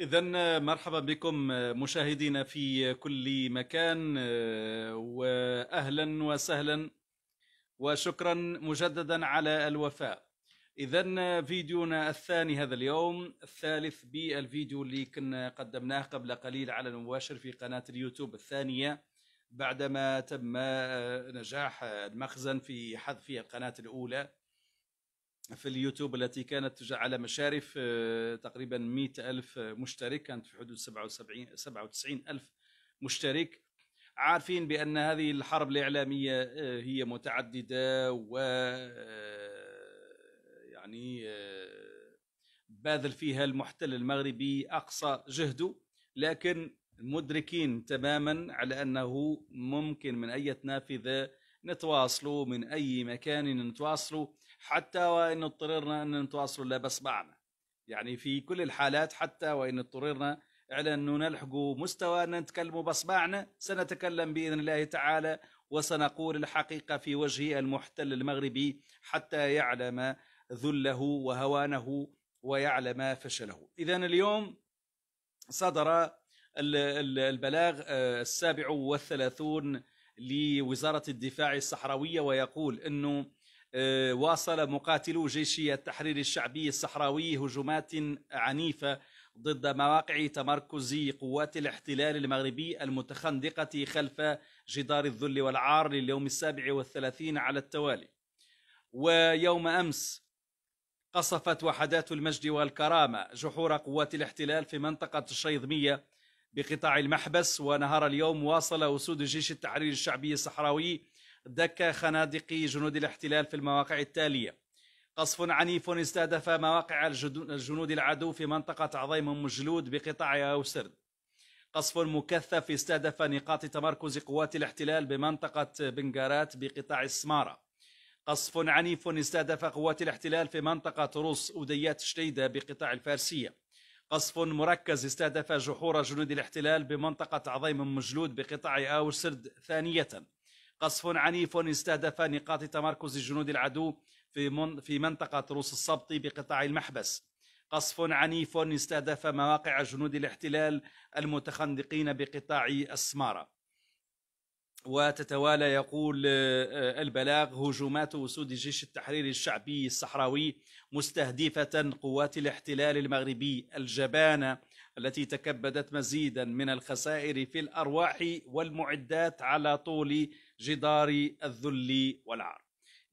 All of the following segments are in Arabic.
إذا مرحبا بكم مشاهدينا في كل مكان وأهلا وسهلا وشكرا مجددا على الوفاء إذا فيديونا الثاني هذا اليوم الثالث بالفيديو اللي كنا قدمناه قبل قليل على المباشر في قناة اليوتيوب الثانية بعدما تم آه، نجاح آه، المخزن في حذف القناة الأولى في اليوتيوب التي كانت على مشارف آه، تقريبا 100 ألف مشترك كانت في حدود 77 97 ألف مشترك عارفين بأن هذه الحرب الإعلامية آه، هي متعددة و آه، يعني باذل فيها المحتل المغربي أقصى جهده لكن مدركين تماما على أنه ممكن من أي نافذة نتواصلوا من أي مكان نتواصلوا حتى وان اضطررنا ان نتواصل باصبعنا يعني في كل الحالات حتى وان اضطررنا على انه نلحق مستوى ان نتكلم باصبعنا سنتكلم باذن الله تعالى وسنقول الحقيقه في وجه المحتل المغربي حتى يعلم ذله وهوانه ويعلم فشله. اذا اليوم صدر البلاغ آه، السابع والثلاثون لوزاره الدفاع الصحراويه ويقول انه آه، واصل مقاتلو جيشي التحرير الشعبي الصحراوي هجمات عنيفة ضد مواقع تمركز قوات الاحتلال المغربي المتخندقة خلف جدار الذل والعار لليوم السابع والثلاثين على التوالي ويوم أمس قصفت وحدات المجد والكرامة جحور قوات الاحتلال في منطقة الشيضمية بقطاع المحبس ونهار اليوم واصل أسود جيش التحرير الشعبي الصحراوي دك خنادق جنود الاحتلال في المواقع التالية قصف عنيف استهدف مواقع الجنود العدو في منطقة عظيم مجلود بقطاع أوسرد قصف مكثف استهدف نقاط تمركز قوات الاحتلال بمنطقة بنغارات بقطاع السمارة قصف عنيف استهدف قوات الاحتلال في منطقة روس أوديات شتيدة بقطاع الفارسية قصف مركز استهدف جحور جنود الاحتلال بمنطقة عظيم مجلود بقطاع أوسرد ثانية قصف عنيف استهدف نقاط تمركز جنود العدو في من في منطقة روس السبط بقطاع المحبس قصف عنيف استهدف مواقع جنود الاحتلال المتخندقين بقطاع السمارة وتتوالى يقول آه، آه، البلاغ هجومات أسود جيش التحرير الشعبي الصحراوي مستهدفة قوات الاحتلال المغربي الجبانة التي تكبدت مزيدا من الخسائر في الأرواح والمعدات على طول جدار الذل والعار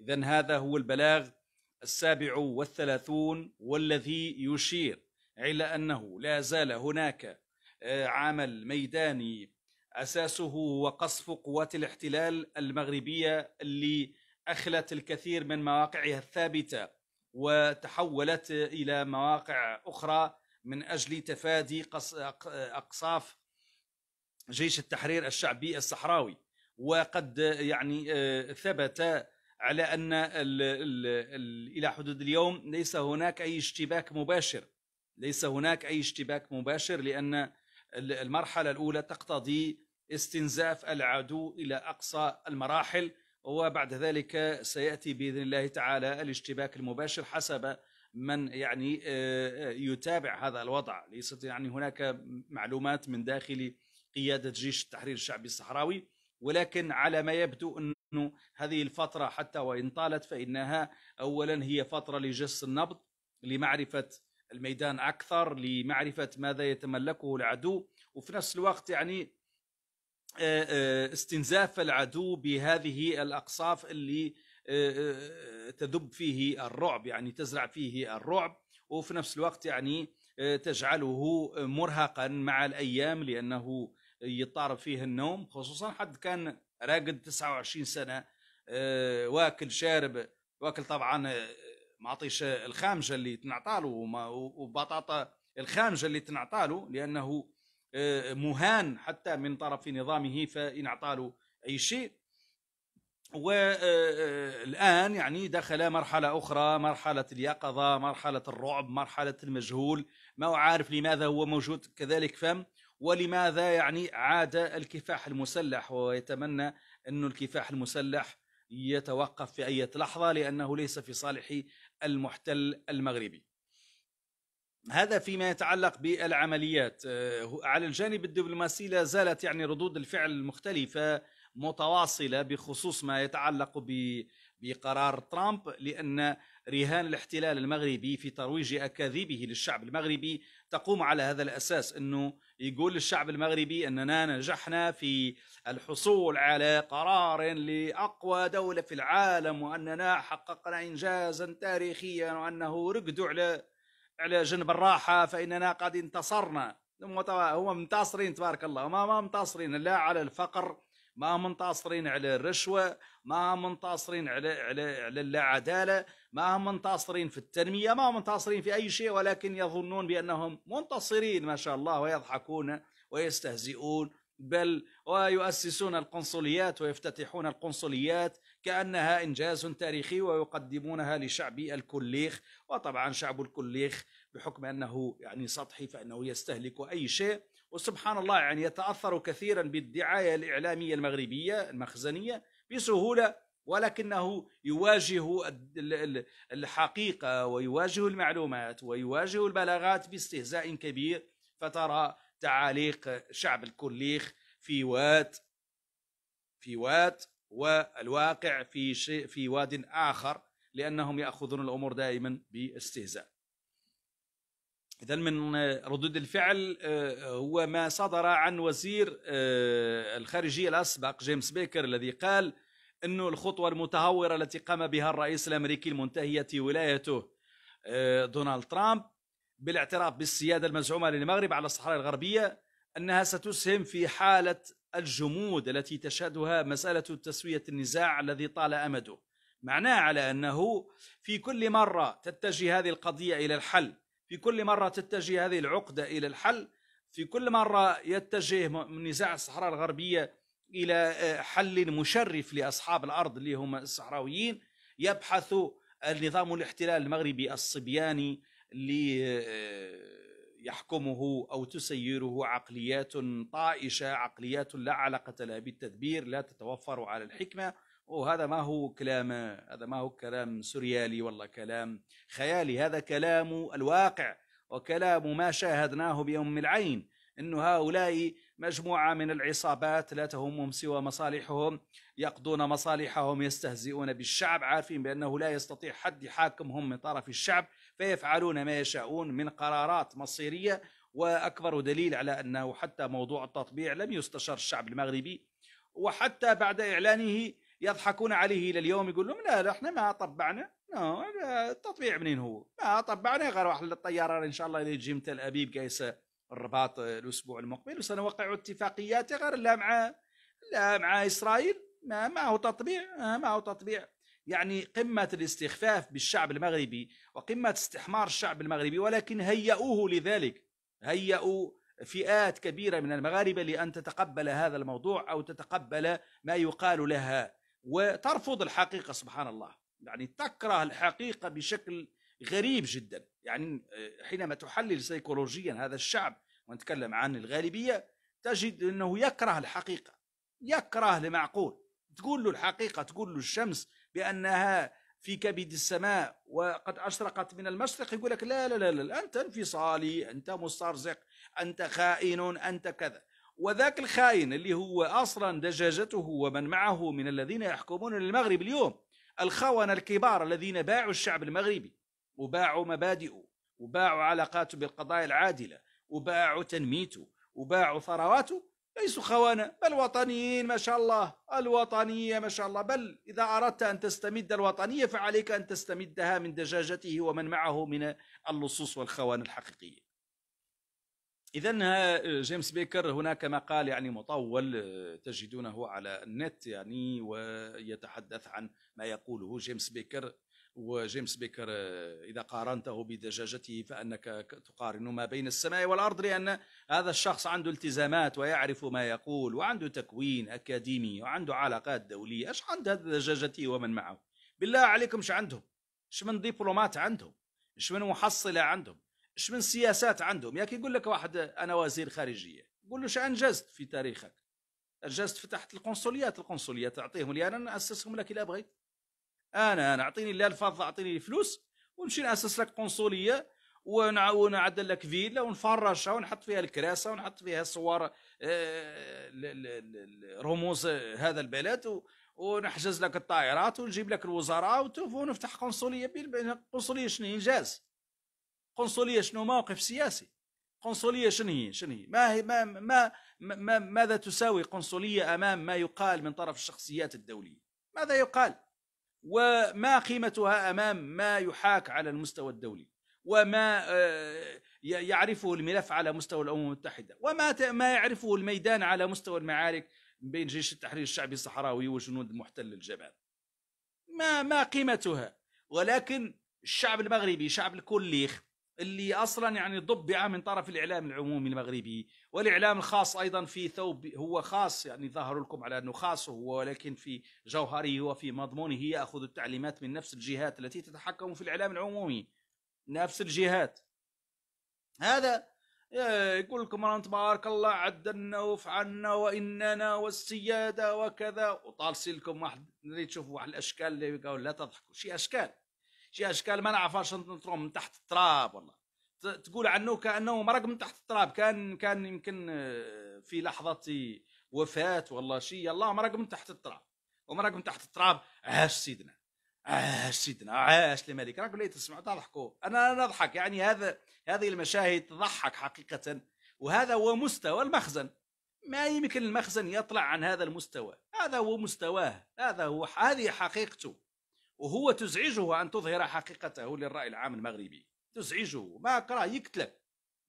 إذا هذا هو البلاغ السابع والثلاثون والذي يشير إلى أنه لا زال هناك آه، عمل ميداني أساسه هو قصف قوات الاحتلال المغربية اللي أخلت الكثير من مواقعها الثابتة وتحولت إلى مواقع أخرى من أجل تفادي أقصاف جيش التحرير الشعبي الصحراوي وقد يعني آه، ثبت على ان الـ الـ الـ الى حدود اليوم ليس هناك اي اشتباك مباشر ليس هناك اي اشتباك مباشر لان المرحله الاولى تقتضي استنزاف العدو الى اقصى المراحل وبعد ذلك سياتي باذن الله تعالى الاشتباك المباشر حسب من يعني آه، آه، يتابع هذا الوضع ليست يعني هناك معلومات من داخل قياده جيش التحرير الشعبي الصحراوي ولكن على ما يبدو أن هذه الفترة حتى وإن طالت فإنها أولا هي فترة لجس النبض لمعرفة الميدان أكثر لمعرفة ماذا يتملكه العدو وفي نفس الوقت يعني آه، آه، استنزاف العدو بهذه الأقصاف اللي آه، تذب فيه الرعب يعني تزرع فيه الرعب وفي نفس الوقت يعني تجعله مرهقا مع الأيام لأنه يضطرب فيه النوم خصوصا حد كان راقد 29 سنه آه، واكل شارب واكل طبعا آه، معطيش الخامجه اللي تنعطاله وبطاطا الخامجه اللي تنعطاله لانه آه، مهان حتى من طرف نظامه فان اعطاله اي شيء والان يعني دخل مرحله اخرى مرحله اليقظه مرحله الرعب مرحله المجهول ما هو عارف لماذا هو موجود كذلك فم ولماذا يعني عاد الكفاح المسلح ويتمنى أن الكفاح المسلح يتوقف في أي لحظة لأنه ليس في صالح المحتل المغربي هذا فيما يتعلق بالعمليات آه، على الجانب الدبلوماسي لا زالت يعني ردود الفعل المختلفة متواصلة بخصوص ما يتعلق بقرار ترامب لأن رهان الاحتلال المغربي في ترويج اكاذيبه للشعب المغربي تقوم على هذا الاساس انه يقول للشعب المغربي اننا نجحنا في الحصول على قرار لاقوى دوله في العالم واننا حققنا انجازا تاريخيا وانه رقدوا على على جنب الراحه فاننا قد انتصرنا هم منتصرين تبارك الله ما منتصرين لا على الفقر ما منتصرين على الرشوة ما منتصرين على, على, على اللا عدالة ما منتصرين في التنمية ما منتصرين في أي شيء ولكن يظنون بأنهم منتصرين ما شاء الله ويضحكون ويستهزئون بل ويؤسسون القنصليات ويفتتحون القنصليات كأنها إنجاز تاريخي ويقدمونها لشعب الكليخ وطبعا شعب الكليخ بحكم أنه يعني سطحي فإنه يستهلك أي شيء وسبحان الله يعني يتأثر كثيرا بالدعاية الإعلامية المغربية المخزنية بسهولة ولكنه يواجه الحقيقة ويواجه المعلومات ويواجه البلاغات باستهزاء كبير فترى تعاليق شعب الكليخ في واد في واد والواقع في في واد آخر لأنهم يأخذون الأمور دائما باستهزاء اذا من ردود الفعل آه، هو ما صدر عن وزير آه، الخارجيه الاسبق جيمس بيكر الذي قال انه الخطوه المتهوره التي قام بها الرئيس الامريكي المنتهيه ولايته آه، دونالد ترامب بالاعتراف بالسياده المزعومه للمغرب على الصحراء الغربيه انها ستسهم في حاله الجمود التي تشهدها مساله تسويه النزاع الذي طال امده معناه على انه في كل مره تتجه هذه القضيه الى الحل في كل مرة تتجه هذه العقدة إلى الحل في كل مرة يتجه نزاع الصحراء الغربية إلى آه، حل مشرف لأصحاب الأرض اللي هم الصحراويين يبحث النظام الاحتلال المغربي الصبياني آه، يحكمه أو تسيره عقليات طائشة عقليات لا علاقة لها بالتدبير لا تتوفر على الحكمة وهذا ما هو كلام هذا ما هو كلام سوريالي والله كلام خيالي هذا كلام الواقع وكلام ما شاهدناه بيوم العين أن هؤلاء مجموعة من العصابات لا تهمهم سوى مصالحهم يقضون مصالحهم يستهزئون بالشعب عارفين بأنه لا يستطيع حد يحاكمهم من طرف الشعب فيفعلون ما يشاءون من قرارات مصيرية وأكبر دليل على أنه حتى موضوع التطبيع لم يستشر الشعب المغربي وحتى بعد إعلانه يضحكون عليه الى اليوم يقول لهم لا لا احنا ما طبعنا التطبيع منين هو؟ ما طبعنا غير واحد للطياره ان شاء الله اللي تجي من تل ابيب قايسه الرباط الاسبوع المقبل وسنوقع اتفاقيات غير لا مع لا مع اسرائيل ما هو تطبيع آه، ما هو تطبيع يعني قمة الاستخفاف بالشعب المغربي وقمة استحمار الشعب المغربي ولكن هيئوه لذلك هيئوا فئات كبيرة من المغاربة لأن تتقبل هذا الموضوع أو تتقبل ما يقال لها وترفض الحقيقه سبحان الله يعني تكره الحقيقه بشكل غريب جدا يعني آه، حينما تحلل سيكولوجيا هذا الشعب ونتكلم عن الغالبيه تجد انه يكره الحقيقه يكره المعقول تقول له الحقيقه تقول له الشمس بانها في كبد السماء وقد اشرقت من المشرق يقول لك لا لا لا, لا انت انفصالي انت مسترزق انت خائن انت كذا وذاك الخاين اللي هو أصلا دجاجته ومن معه من الذين يحكمون المغرب اليوم الخونة الكبار الذين باعوا الشعب المغربي وباعوا مبادئه وباعوا علاقاته بالقضايا العادلة وباعوا تنميته وباعوا ثرواته ليسوا خوانة بل وطنيين ما شاء الله الوطنية ما شاء الله بل إذا أردت أن تستمد الوطنية فعليك أن تستمدها من دجاجته ومن معه من اللصوص والخوان الحقيقية اذا آه، جيمس بيكر هناك مقال يعني مطول آه، تجدونه على النت يعني ويتحدث عن ما يقوله جيمس بيكر وجيمس بيكر آه، اذا قارنته بدجاجته فانك تقارن ما بين السماء والارض لان هذا الشخص عنده التزامات ويعرف ما يقول وعنده تكوين اكاديمي وعنده علاقات دوليه اش عند هذا دجاجته ومن معه بالله عليكم اش عندهم اش من دبلومات عندهم اش من محصله عندهم ايش من سياسات عندهم ياك يقول لك واحد انا وزير خارجيه قول له اش انجزت في تاريخك انجزت فتحت القنصليات القنصليات تعطيهم لي انا ناسسهم لك الا بغيت انا انا اعطيني لا الفضه اعطيني الفلوس ونمشي ناسس لك قنصليه ونعدل لك فيلا ونفرشها ونحط فيها الكراسه ونحط فيها صور آه، رموز هذا البلد ونحجز لك الطائرات ونجيب لك الوزراء ونفتح قنصليه قنصليه شنو انجاز قنصليه شنو موقف سياسي قنصليه شنو هي شنو هي ما هي ما, ما ما ماذا تساوي قنصليه امام ما يقال من طرف الشخصيات الدوليه ماذا يقال وما قيمتها امام ما يحاك على المستوى الدولي وما آه، يعرفه الملف على مستوى الامم المتحده وما ما يعرفه الميدان على مستوى المعارك بين جيش التحرير الشعبي الصحراوي وجنود المحتل الجبال ما ما قيمتها ولكن الشعب المغربي شعب الكل يخت اللي اصلا يعني ضبع من طرف الاعلام العمومي المغربي والاعلام الخاص ايضا في ثوب هو خاص يعني ظهر لكم على انه خاص هو ولكن في جوهره وفي مضمونه ياخذ التعليمات من نفس الجهات التي تتحكم في الاعلام العمومي نفس الجهات هذا آه، يقول لكم تبارك الله عدلنا وفعلنا واننا والسياده وكذا وطالسي لكم واحد تشوفوا واحد الاشكال اللي لا تضحكوا شي اشكال شي اشكال ما نعرفهاش تنطرو من تحت التراب والله تقول عنه كانه مرق من تحت التراب كان كان يمكن آه، في لحظه وفاه والله شي الله مرق من تحت التراب ومرق من تحت التراب عاش سيدنا عاش سيدنا عاش الملك راك وليت تسمع تضحكوا انا نضحك يعني هذا هذه المشاهد تضحك حقيقه وهذا هو مستوى المخزن ما يمكن المخزن يطلع عن هذا المستوى هذا هو مستواه هذا هو هذه حقيقته وهو تزعجه أن تظهر حقيقته للرأي العام المغربي تزعجه ما كره يقتلك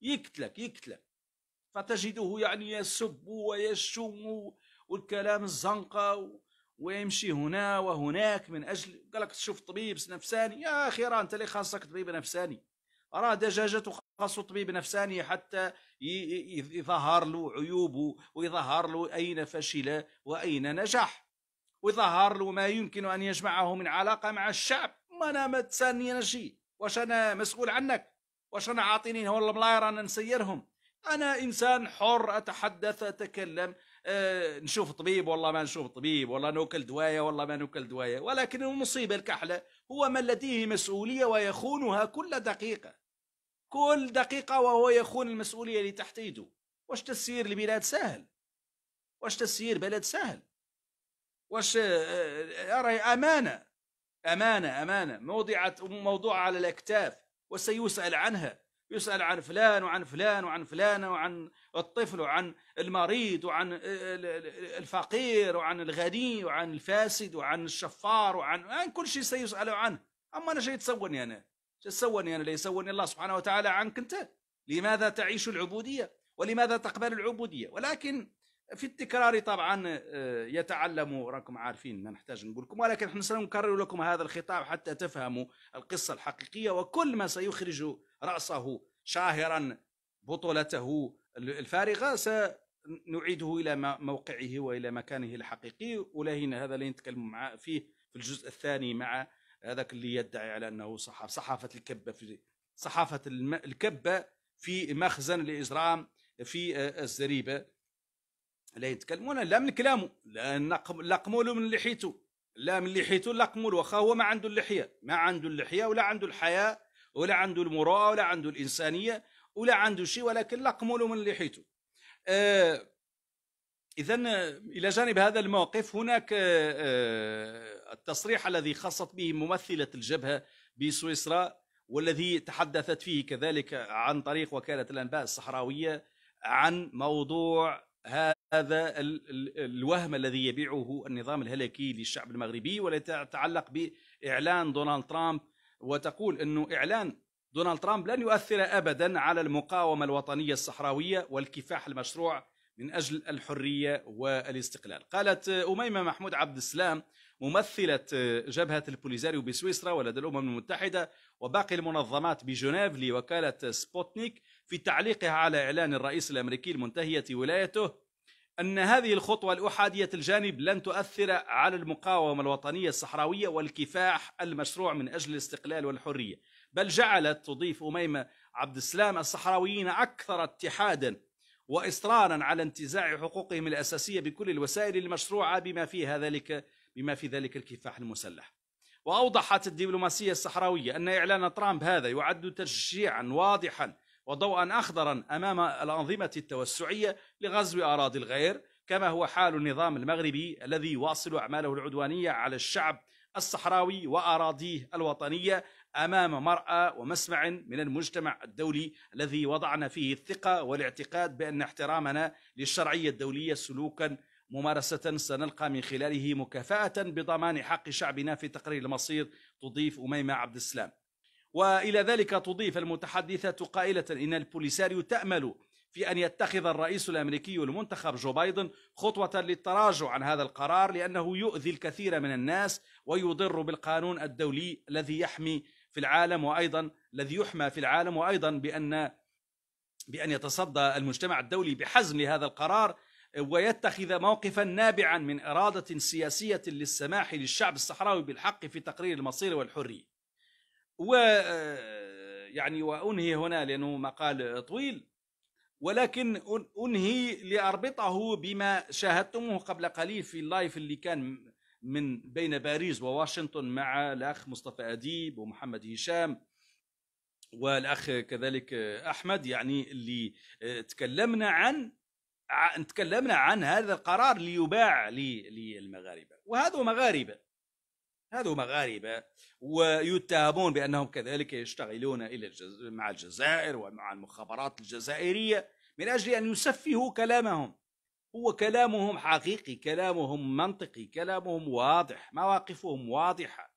يقتلك يقتلك فتجده يعني يسب ويشم والكلام الزنقة ويمشي هنا وهناك من أجل قال لك تشوف طبيب نفساني يا أخي راه أنت اللي خاصك طبيب نفساني راه دجاجته خاصه طبيب نفساني حتى يظهر له عيوبه ويظهر له أين فشل وأين نجح وظهر له ما يمكن أن يجمعه من علاقة مع الشعب ما أنا ما تسالني أنا شيء واش أنا مسؤول عنك واش أنا عاطيني هو الملاير أنا نسيرهم أنا إنسان حر أتحدث أتكلم أه نشوف طبيب والله ما نشوف طبيب والله نوكل دواية والله ما نوكل دواية ولكن المصيبة الكحلة هو من لديه مسؤولية ويخونها كل دقيقة كل دقيقة وهو يخون المسؤولية اللي تحت ايده واش تسير البلاد سهل واش تسير بلد سهل واش راهي آه، امانه امانه امانه موضعه موضوعه على الاكتاف وسيسال عنها يسال عن فلان وعن فلان وعن فلانه وعن الطفل وعن المريض وعن آه، الفقير وعن الغني وعن الفاسد وعن الشفار وعن, عن يعني كل شيء سيسال عنه اما انا شيء تسوني انا تسوني انا اللي يسوني الله سبحانه وتعالى عنك انت لماذا تعيش العبوديه ولماذا تقبل العبوديه ولكن في التكرار طبعا آه، يتعلم راكم عارفين ما نحتاج نقول لكم ولكن احنا سنكرر لكم هذا الخطاب حتى تفهموا القصه الحقيقيه وكل ما سيخرج راسه شاهرا بطولته الفارغه سنعيده الى موقعه والى مكانه الحقيقي ولهنا هذا اللي نتكلم معاه فيه في الجزء الثاني مع هذاك اللي يدعي على انه صحف صحافه الكبه في صحافه الكبه في مخزن الإجرام في آه، الزريبه لا يتكلمون لا من كلامه لا لقموا له من لحيته لا من لحيته لقموا له واخا هو ما عنده اللحيه ما عنده اللحيه ولا عنده الحياه ولا عنده المروءه ولا عنده الانسانيه ولا عنده شيء ولكن لقموا له من لحيته آه اذا الى جانب هذا الموقف هناك آه, آه، التصريح الذي خصت به ممثله الجبهه بسويسرا والذي تحدثت فيه كذلك عن طريق وكاله الانباء الصحراويه عن موضوع هذا الوهم الذي يبيعه النظام الهلكي للشعب المغربي والتي تتعلق باعلان دونالد ترامب وتقول انه اعلان دونالد ترامب لن يؤثر ابدا على المقاومه الوطنيه الصحراويه والكفاح المشروع من اجل الحريه والاستقلال. قالت اميمه محمود عبد السلام ممثله جبهه البوليزاريو بسويسرا ولدى الامم المتحده وباقي المنظمات بجنيف لوكاله سبوتنيك في تعليقها على إعلان الرئيس الأمريكي المنتهية ولايته أن هذه الخطوة الأحادية الجانب لن تؤثر على المقاومة الوطنية الصحراوية والكفاح المشروع من أجل الاستقلال والحرية بل جعلت تضيف أميمة عبد السلام الصحراويين أكثر اتحادا وإصرارا على انتزاع حقوقهم الأساسية بكل الوسائل المشروعة بما فيها ذلك بما في ذلك الكفاح المسلح وأوضحت الدبلوماسية الصحراوية أن إعلان ترامب هذا يعد تشجيعا واضحا وضوءا أخضرا أمام الأنظمة التوسعية لغزو أراضي الغير كما هو حال النظام المغربي الذي يواصل أعماله العدوانية على الشعب الصحراوي وأراضيه الوطنية أمام مرأى ومسمع من المجتمع الدولي الذي وضعنا فيه الثقة والاعتقاد بأن احترامنا للشرعية الدولية سلوكا ممارسة سنلقى من خلاله مكافأة بضمان حق شعبنا في تقرير المصير تضيف أميمة عبد السلام وإلى ذلك تضيف المتحدثة قائلة إن البوليساريو تأمل في أن يتخذ الرئيس الأمريكي المنتخب جو بايدن خطوة للتراجع عن هذا القرار لأنه يؤذي الكثير من الناس ويضر بالقانون الدولي الذي يحمي في العالم وأيضا الذي يحمى في العالم وأيضا بأن بأن يتصدى المجتمع الدولي بحزم لهذا القرار ويتخذ موقفا نابعا من إرادة سياسية للسماح للشعب الصحراوي بالحق في تقرير المصير والحرية و آه، يعني وانهي هنا لانه مقال طويل ولكن انهي لاربطه بما شاهدتموه قبل قليل في اللايف اللي كان من بين باريس وواشنطن مع الاخ مصطفى اديب ومحمد هشام والاخ كذلك احمد يعني اللي آه، تكلمنا عن تكلمنا عن هذا القرار ليباع للمغاربه وهذا مغاربه هذو مغاربة ويتهمون بأنهم كذلك يشتغلون إلى الجز... مع الجزائر ومع المخابرات الجزائرية من أجل أن يسفهوا كلامهم هو كلامهم حقيقي كلامهم منطقي كلامهم واضح مواقفهم واضحة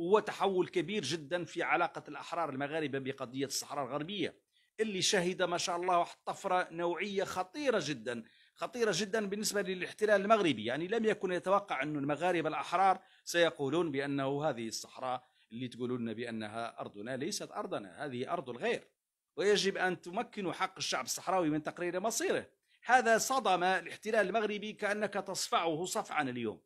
هو تحول كبير جدا في علاقة الأحرار المغاربة بقضية الصحراء الغربية اللي شهد ما شاء الله واحد طفرة نوعية خطيرة جدا خطيرة جدا بالنسبة للاحتلال المغربي يعني لم يكن يتوقع أن المغاربة الأحرار سيقولون بأنه هذه الصحراء اللي تقولون بأنها أرضنا ليست أرضنا هذه أرض الغير ويجب أن تمكنوا حق الشعب الصحراوي من تقرير مصيره هذا صدم الاحتلال المغربي كأنك تصفعه صفعا اليوم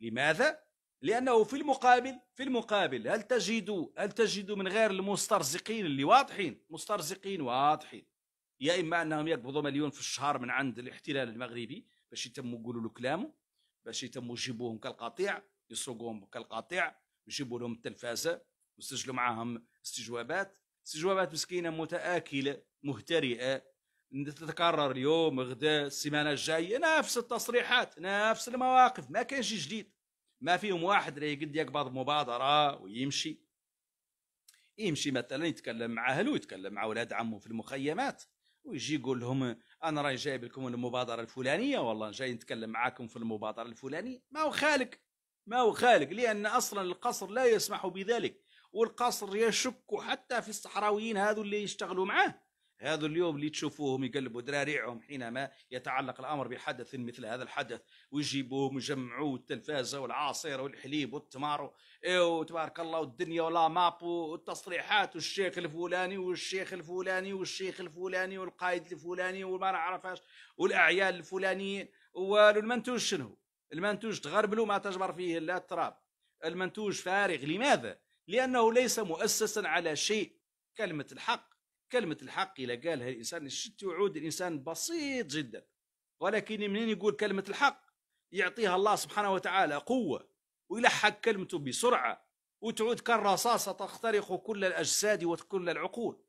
لماذا؟ لأنه في المقابل في المقابل هل تجد هل تجد من غير المسترزقين اللي واضحين مسترزقين واضحين يا اما انهم يقبضوا مليون في الشهر من عند الاحتلال المغربي باش يتموا يقولوا له كلامه باش يتموا يجيبوهم كالقطيع يسرقوهم كالقطيع يجيبوا لهم التلفازه ويسجلوا معاهم استجوابات استجوابات مسكينه متاكله مهترئه تتكرر اليوم غدا السيمانه الجايه نفس التصريحات نفس المواقف ما شيء جديد ما فيهم واحد اللي يقد يقبض مبادره ويمشي يمشي مثلا يتكلم مع اهله يتكلم مع اولاد عمه في المخيمات ويجي يقول لهم انا راي جايب لكم المبادره الفلانيه والله جاي نتكلم معاكم في المبادره الفلانيه ما هو خالق ما هو خالق لان اصلا القصر لا يسمح بذلك والقصر يشك حتى في الصحراويين هذو اللي يشتغلوا معاه هذا اليوم اللي تشوفوهم يقلبوا دراريعهم حينما يتعلق الامر بحدث مثل هذا الحدث ويجيبوهم ويجمعوه التلفازه والعصير والحليب والتمار وتبارك إيوه، الله والدنيا ولا ماب والتصريحات والشيخ الفلاني والشيخ الفلاني والشيخ الفلاني والقائد الفلاني وما نعرفهاش والاعيال الفلانيين والمنتوج شنو؟ المنتوج تغربلوا ما تجبر فيه الا التراب المنتوج فارغ لماذا؟ لانه ليس مؤسسا على شيء كلمه الحق كلمة الحق إذا قالها الإنسان الشتي وعود الإنسان بسيط جدا ولكن منين يقول كلمة الحق يعطيها الله سبحانه وتعالى قوة ويلحق كلمته بسرعة وتعود كالرصاصة تخترق كل الأجساد وكل العقول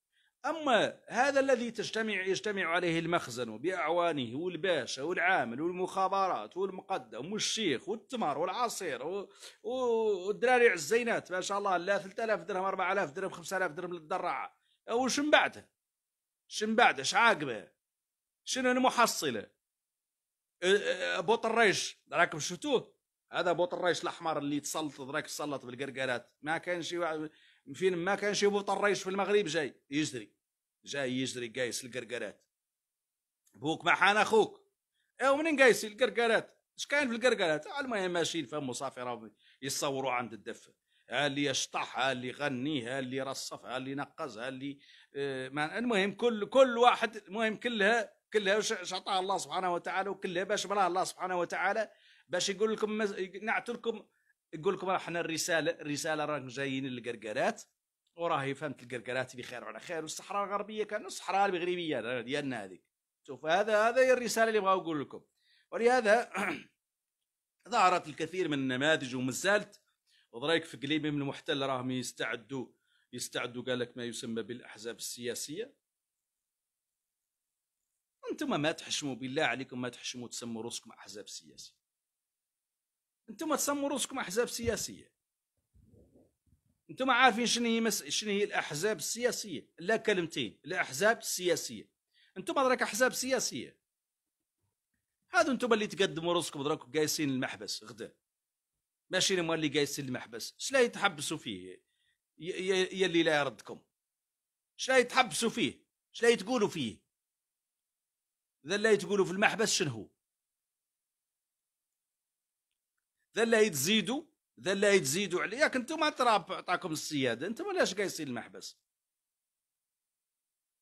أما هذا الذي تجتمع يجتمع عليه المخزن بأعوانه والباشا والعامل والمخابرات والمقدم والشيخ والتمر والعصير والدراري الزينات ما شاء الله لا 3000 درهم 4000 درهم 5000 درهم للدراعة او أه، شن بعده شن بعده اش عاقبه شنو المحصله أه، أه، بوط الريش راكم شفتوه هذا بوط الريش الاحمر اللي تسلط دراك تسلط بالقرقالات ما كان شي واحد فين ما كان شي بوط الريش في المغرب جاي يجري جاي يجري قايس القرقالات بوك ما حان اخوك او منين قايس القرقالات اش كاين في القرقالات المهم ماشيين فهموا صافي راهم يصوروا عند الدفه اللي يشطحها اللي يغنيها اللي يرصفها اللي ينقزها اللي آه، المهم كل كل واحد المهم كلها كلها وش اعطاها الله سبحانه وتعالى وكلها باش براها الله سبحانه وتعالى باش يقول لكم مز... لكم يقول لكم احنا الرساله الرساله راكم جايين للقرقرات وراهي فهمت القرقرات بخير خير وعلى خير والصحراء الغربيه كانوا الصحراء المغربيه ديالنا هذيك شوف هذا هذا هي الرساله اللي بغاو نقول لكم ولهذا ظهرت الكثير من النماذج ومازالت ودرايك في قليبهم المحتل راهم يستعدوا يستعدوا قال لك ما يسمى بالاحزاب السياسيه انتم ما تحشموا بالله عليكم ما تحشموا تسموا روسكم احزاب سياسيه انتم تسموا روسكم احزاب سياسيه انتم عارفين شنو هي مس... شنو هي الاحزاب السياسيه لا كلمتين الاحزاب السياسيه انتم دراك احزاب سياسيه هذو انتم اللي تقدموا روسكم دراكم قايسين المحبس غدا ماشي الموال اللي قايس المحبس شلا يتحبسوا فيه يا اللي لا يردكم شلا يتحبسوا فيه شلا يتقولوا فيه ذا لا يتقولوا في المحبس شنو هو ذا لا يتزيدوا ذا لا يتزيدوا عليه ياك ما تراب عطاكم السياده انتم علاش قايسين المحبس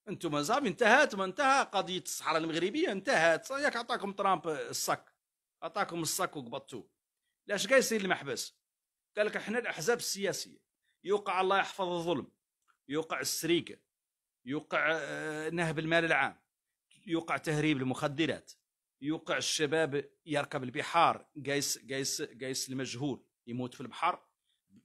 انتم زعما انتهت ما انتهى قضيه الصحراء المغربيه انتهت ياك عطاكم ترامب الصك عطاكم الصك وقبضتوه لاش قاعد يصير المحبس قال لك احنا الاحزاب السياسيه يوقع الله يحفظ الظلم يوقع السرقه يوقع آه، نهب المال العام يوقع تهريب المخدرات يوقع الشباب يركب البحار قايس قايس قايس المجهول يموت في البحر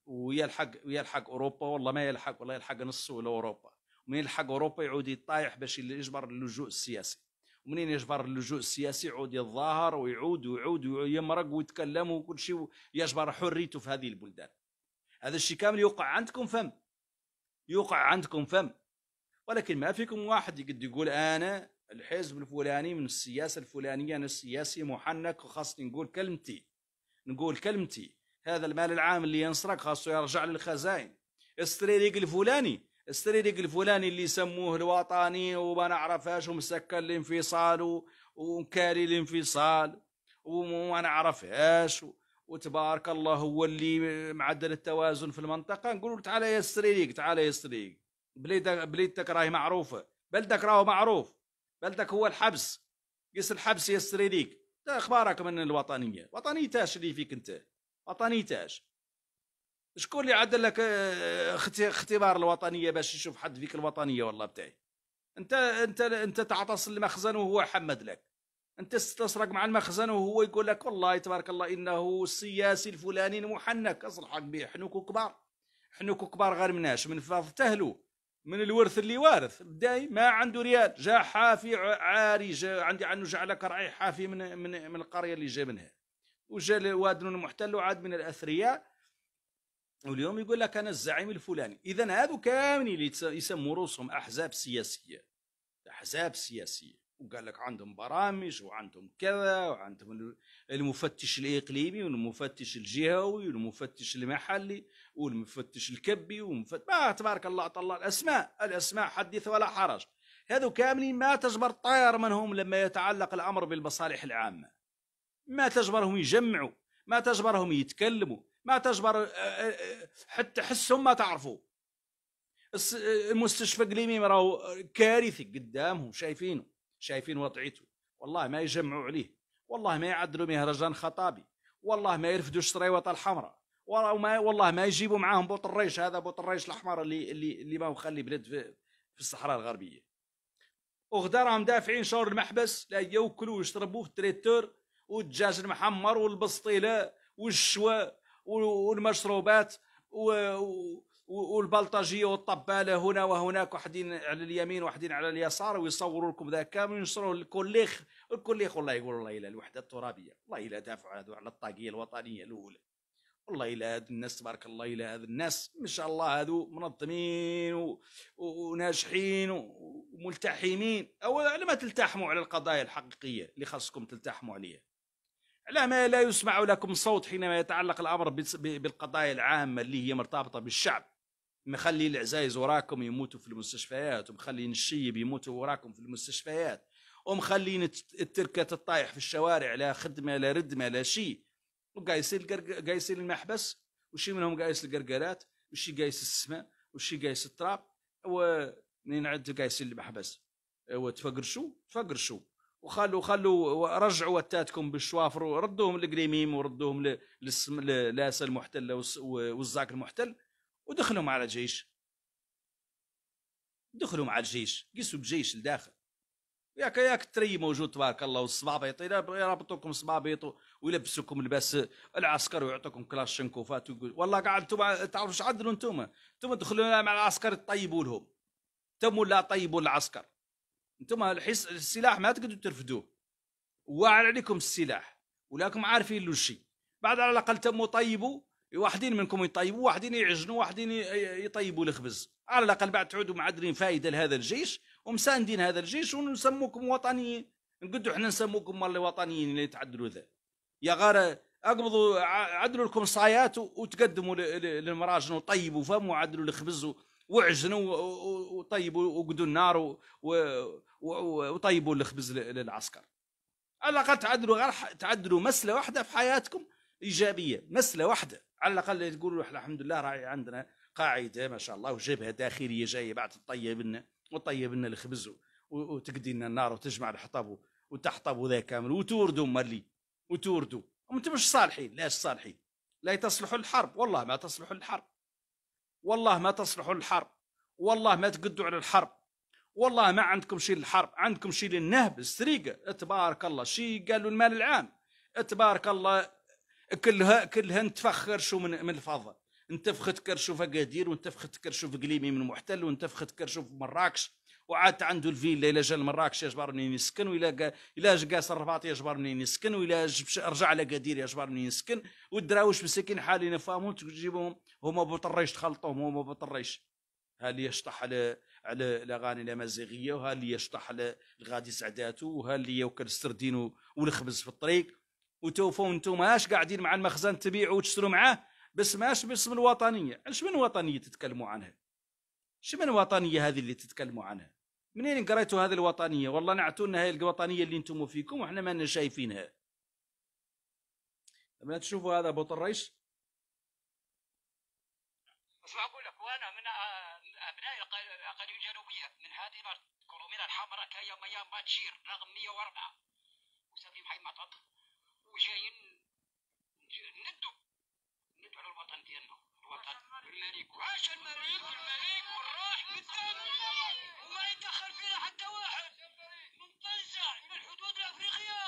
ويلحق ويلحق اوروبا والله ما يلحق والله يلحق نص ولا اوروبا ومن يلحق اوروبا يعود يطايح باش يجبر اللجوء السياسي ومنين يجبر اللجوء السياسي يعود يتظاهر ويعود ويعود ويمرق ويتكلم وكل شيء يجبر حريته في هذه البلدان هذا الشيء كامل يوقع عندكم فم يوقع عندكم فم ولكن ما فيكم واحد يقد يقول انا الحزب الفلاني من السياسه الفلانيه انا سياسي محنك وخاصني نقول كلمتي نقول كلمتي هذا المال العام اللي ينسرق خاصه يرجع للخزائن استريليك الفلاني ديك الفلاني اللي يسموه الوطني وما نعرفهاش ومسكر الانفصال ومكاري الانفصال وما نعرفهاش وتبارك الله هو اللي معدل التوازن في المنطقه نقولوا تعال يا السريريق تعال يا السريريق بليدك بليدك راهي معروفه بلدك راهو معروف بلدك هو الحبس قيس الحبس يا السريريق اخبارك من الوطنيه وطنيتاش اللي فيك انت وطنيتاش شكون اللي عدل لك آه، اختبار الوطنيه باش يشوف حد فيك الوطنيه والله بتاعي انت انت انت تعتصم المخزن وهو حمد لك انت تسرق مع المخزن وهو يقول لك والله تبارك الله انه السياسي الفلاني اصل اصلحك به حنوك كبار حنوك كبار غير مناش من فاض تهلو من الورث اللي وارث بداي ما عنده ريال جا حافي عاري جا عندي عنه جعلك رعي حافي من من من القريه اللي جا منها وجا الواد المحتل وعاد من الاثرياء واليوم يقول لك انا الزعيم الفلاني اذا هذو كاملين اللي يسموا روسهم احزاب سياسيه احزاب سياسيه وقال لك عندهم برامج وعندهم كذا وعندهم المفتش الاقليمي والمفتش الجهوي والمفتش المحلي والمفتش الكبي ومفت... ما تبارك الله طلع الاسماء الاسماء حدث ولا حرج هذو كاملين ما تجبر طير منهم لما يتعلق الامر بالمصالح العامه ما تجبرهم يجمعوا ما تجبرهم يتكلموا ما تجبر آه، آه، آه، حتى حسهم ما تعرفوا المستشفى قليمي راهو كارثي قدامهم شايفينه شايفين وضعيته والله ما يجمعوا عليه والله ما يعدلوا مهرجان خطابي والله ما يرفدوا الشريوطه الحمراء والله ما يجيبوا معاهم بوط الريش هذا بوط الريش الاحمر اللي اللي اللي ما مخلي بلد في, في الصحراء الغربيه وغدا راهم دافعين شهور المحبس لا ياكلوا ويشربوا في التريتور والدجاج المحمر والبسطيله والشواء والمشروبات والبلطجيه والطباله هنا وهناك واحدين على اليمين واحدين على اليسار ويصوروا لكم ذاك كامل وينشروا الكليخ الكليخ والله يقول الله الى الوحده الترابيه والله الى دافعوا هذو على الطاقيه الوطنيه الاولى والله الى هذ الناس تبارك الله الى هذ الناس ما شاء الله هذو منظمين وناجحين وملتحمين او على ما تلتحموا على القضايا الحقيقيه اللي خاصكم تلتحموا عليها لا ما لا يسمع لكم صوت حينما يتعلق الأمر بالقضايا العامة اللي هي مرتبطة بالشعب مخلي العزايز وراكم يموتوا في المستشفيات ومخلي الشيب يموتوا وراكم في المستشفيات ومخلين التركات الطايح في الشوارع لا خدمه لا ردمه لا شيء وقايسين القرق... قايسين المحبس وشي منهم قايس القرقرات وشي قايس السماء وشي قايس التراب ومنين عاد قايسين المحبس أه، وتفقرشوا تفقرشوا وخلوا خلوا رجعوا وتاتكم بالشوافر وردوهم لقريميم وردوهم لاسا المحتله والزاك المحتل ودخلوا مع الجيش دخلوا مع الجيش قيسوا بجيش لداخل ياك ياك التري موجود تبارك الله والصبابيط يربطوكم صبابيط ويلبسوكم لباس العسكر ويعطوكم كلاشينكوفات والله قاعد انتم تعرفوا ايش عدلوا انتم انتم تدخلوا مع العسكر طيبوا لهم تموا لا طيبوا العسكر انتم الحس... السلاح ما تقدروا ترفدوه واعر عليكم السلاح ولكم عارفين له شيء بعد على الاقل تموا طيبوا واحدين منكم يطيبوا واحدين يعجنوا واحدين يطيبوا الخبز على الاقل بعد تعودوا معدلين فائده لهذا الجيش ومساندين هذا الجيش ونسموكم وطنيين نقدوا احنا نسموكم والله وطنيين اللي تعدلوا ذا يا غار اقبضوا عدلوا لكم صايات وتقدموا للمراجن وطيبوا فم وعدلوا الخبز وعجنوا وطيبوا وقدوا النار وطيبوا الخبز للعسكر على الاقل تعدلوا غير تعدلوا مسله واحده في حياتكم ايجابيه مساله واحده على الاقل تقولوا احنا الحمد لله راعي عندنا قاعده ما شاء الله وجبهه داخليه جايه بعد تطيب لنا وطيب لنا الخبز وتقدي لنا النار وتجمع الحطب وتحطب ذا كامل وتوردوا مالي وتوردوا انتم مش صالحين لاش صالحين لا تصلحوا الحرب والله ما تصلحوا الحرب والله ما تصلحوا للحرب والله ما تقدوا على الحرب والله ما عندكم شيء للحرب عندكم شيء للنهب السريقه تبارك الله شيء قالوا المال العام تبارك الله كلها كلها نتفخر شو من, من الفضل انتفخت كرشوف قادير وانتفخت كرشوف قليمي من محتل وانتفخت كرشوف مراكش وعاد عنده الفيلا الى جا لمراكش يجبر منين يسكن ولا الى جا الرباط يجبر منين يسكن ولا رجع لقدير يجبر منين يسكن والدراويش مساكين حالين فامون تجيبهم هما بطريش تخلطهم هما بطريش ها اللي يشطح على على الاغاني الامازيغيه وها اللي يشطح على الغادي سعداتو وها اللي ياكل السردين والخبز في الطريق وتوفوا انتم ماش قاعدين مع المخزن تبيعوا وتشتروا معاه بس ماش باسم الوطنيه اش من وطنيه تتكلموا عنها اش من وطنيه هذه اللي تتكلموا عنها منين قريتوا هذه الوطنيه والله نعتونا هاي الوطنيه اللي انتم فيكم واحنا ما شايفينها طيب، لما تشوفوا هذا ابو طريش اقول لك وانا من ابناء الاقاليم الجنوبيه من هذه كولومينا الحمراء كايا ميام ما تشير رقم 104 وسافي محي معطط وجايين ندوا يدعو للوطن ديالنا الوطن الملك عاش الملك والملك والراح بالثاني وما يتدخل فينا حتى واحد من طنجة إلى الحدود الأفريقية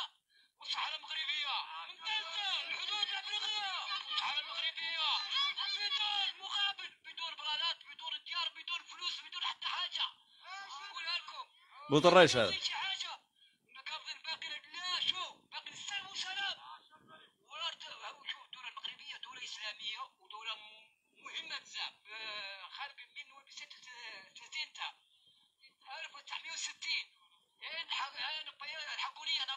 والصحراء المغربية من طنجة الحدود الأفريقية والصحراء المغربية بدون مقابل بدون برالات بدون ديار بدون فلوس بدون حتى حاجة نقولها لكم بوط هذا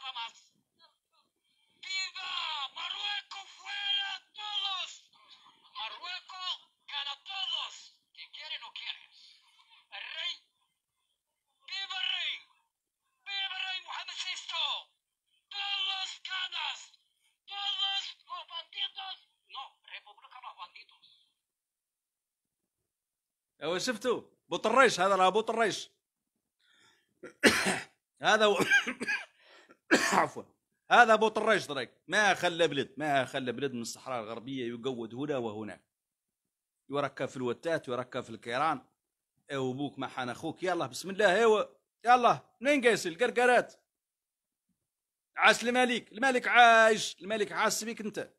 ¡Viva! ¡Marruecos fuera todos! Marruecos gana todos, que quiere o quieres. El rey, viva rey, viva rey Mohamed VI. Todos ganas, todos los bandidos, no, república los bandidos. أو شفتوا بوط الريش هذا لا بوط الريش هذا عفوا هذا ابو طريش طريق ما خلى بلد ما خلى بلد من الصحراء الغربيه يقود هنا وهناك يركب في الوتات ويركب في الكيران إيه، وبوك ما حان اخوك يلا بسم الله ايوا يلا منين قاسي القرقرات عاش الملك الملك عايش الملك حاس بيك انت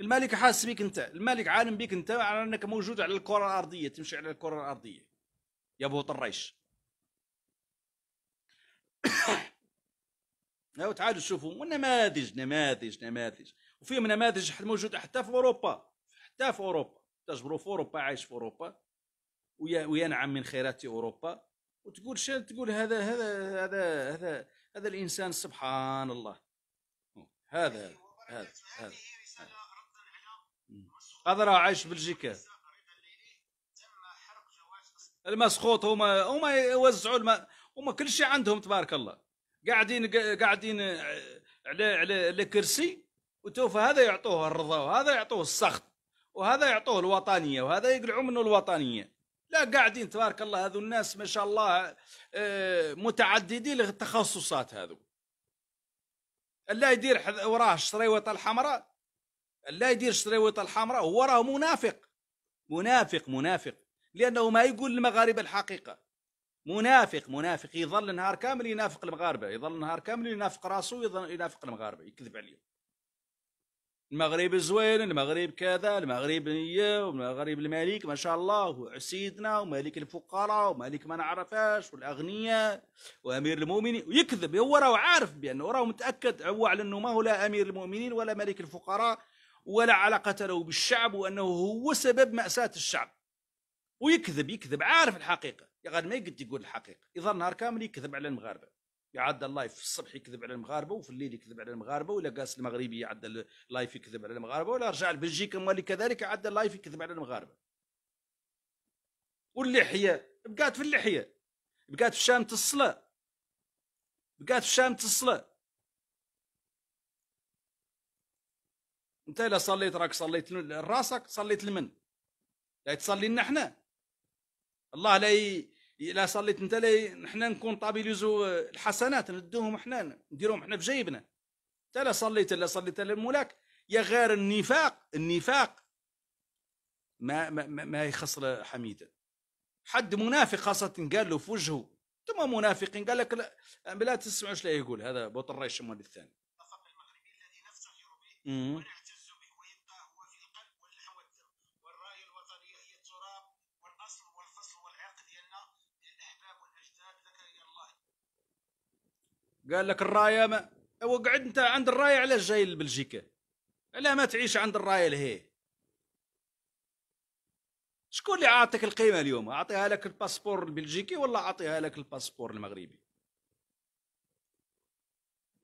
الملك حاس بيك انت الملك عالم بيك انت على انك موجود على الكره الارضيه تمشي على الكره الارضيه يا ابو طريش أو تعالوا شوفوا ونماذج نماذج نماذج وفيهم نماذج موجودة حتى في أوروبا حتى في أوروبا تجبروا في أوروبا عايش في أوروبا وينعم من خيرات أوروبا وتقول شنو تقول هذا هذا هذا هذا هذا الإنسان سبحان الله هذا هذا هذا, هذا. هذا راه عايش بلجيكا المسخوط هما هما يوزعوا الم... هما كل شيء عندهم تبارك الله قاعدين قاعدين على على الكرسي وتوفى هذا يعطوه الرضا وهذا يعطوه السخط وهذا يعطوه الوطنيه وهذا يقلعوا منه الوطنيه لا قاعدين تبارك الله هذو الناس ما شاء الله آه، متعددي التخصصات هذو لا يدير وراه الشريوطه الحمراء لا يدير الشريوطه الحمراء هو راه منافق منافق منافق لانه ما يقول المغاربه الحقيقه منافق منافق يظل نهار كامل ينافق المغاربه يظل نهار كامل ينافق راسه ينافق المغاربه يكذب عليهم المغرب زوين المغرب كذا المغرب نية والمغرب الملك ما شاء الله وسيدنا وملك الفقراء وملك ما نعرفاش والأغنياء وأمير المؤمنين ويكذب هو راه عارف بأنه راه متأكد هو على أنه ما هو لا أمير المؤمنين ولا ملك الفقراء ولا علاقة له بالشعب وأنه هو سبب مأساة الشعب ويكذب يكذب عارف الحقيقه يا غاد ما يقد يقول الحقيقه يظل نهار كامل يكذب على المغاربه يعدى اللايف في الصبح يكذب على المغاربه وفي الليل يكذب على المغاربه ولا قاس المغربي يعدى اللايف يكذب على المغاربه ولا رجع لبلجيكا مالي كذلك يعد اللايف يكذب على المغاربه واللحيه بقات في اللحيه بقات في شامة الصلاه بقات في شامة الصلاه انت لا صليت راك صليت لراسك صليت لمن لا تصلي لنا احنا الله لا لا صليت انت لا نحن نكون طابيليزو آه، الحسنات ندوهم احنا نديرهم احنا في جيبنا انت لا صليت لا صليت للملاك يا غير النفاق النفاق ما ما ما يخسر حميده حد منافق خاصه قال له في وجهه ثم منافقين قال لك لا, لا تسمعوش لا يقول هذا بوط الريش الثاني الثاني قال لك الرايه ما وقعد انت عند الرايه علاش جاي لبلجيكا لا ما تعيش عند الرايه لهي شكون اللي عاطيك القيمه اليوم اعطيها لك الباسبور البلجيكي ولا اعطيها لك الباسبور المغربي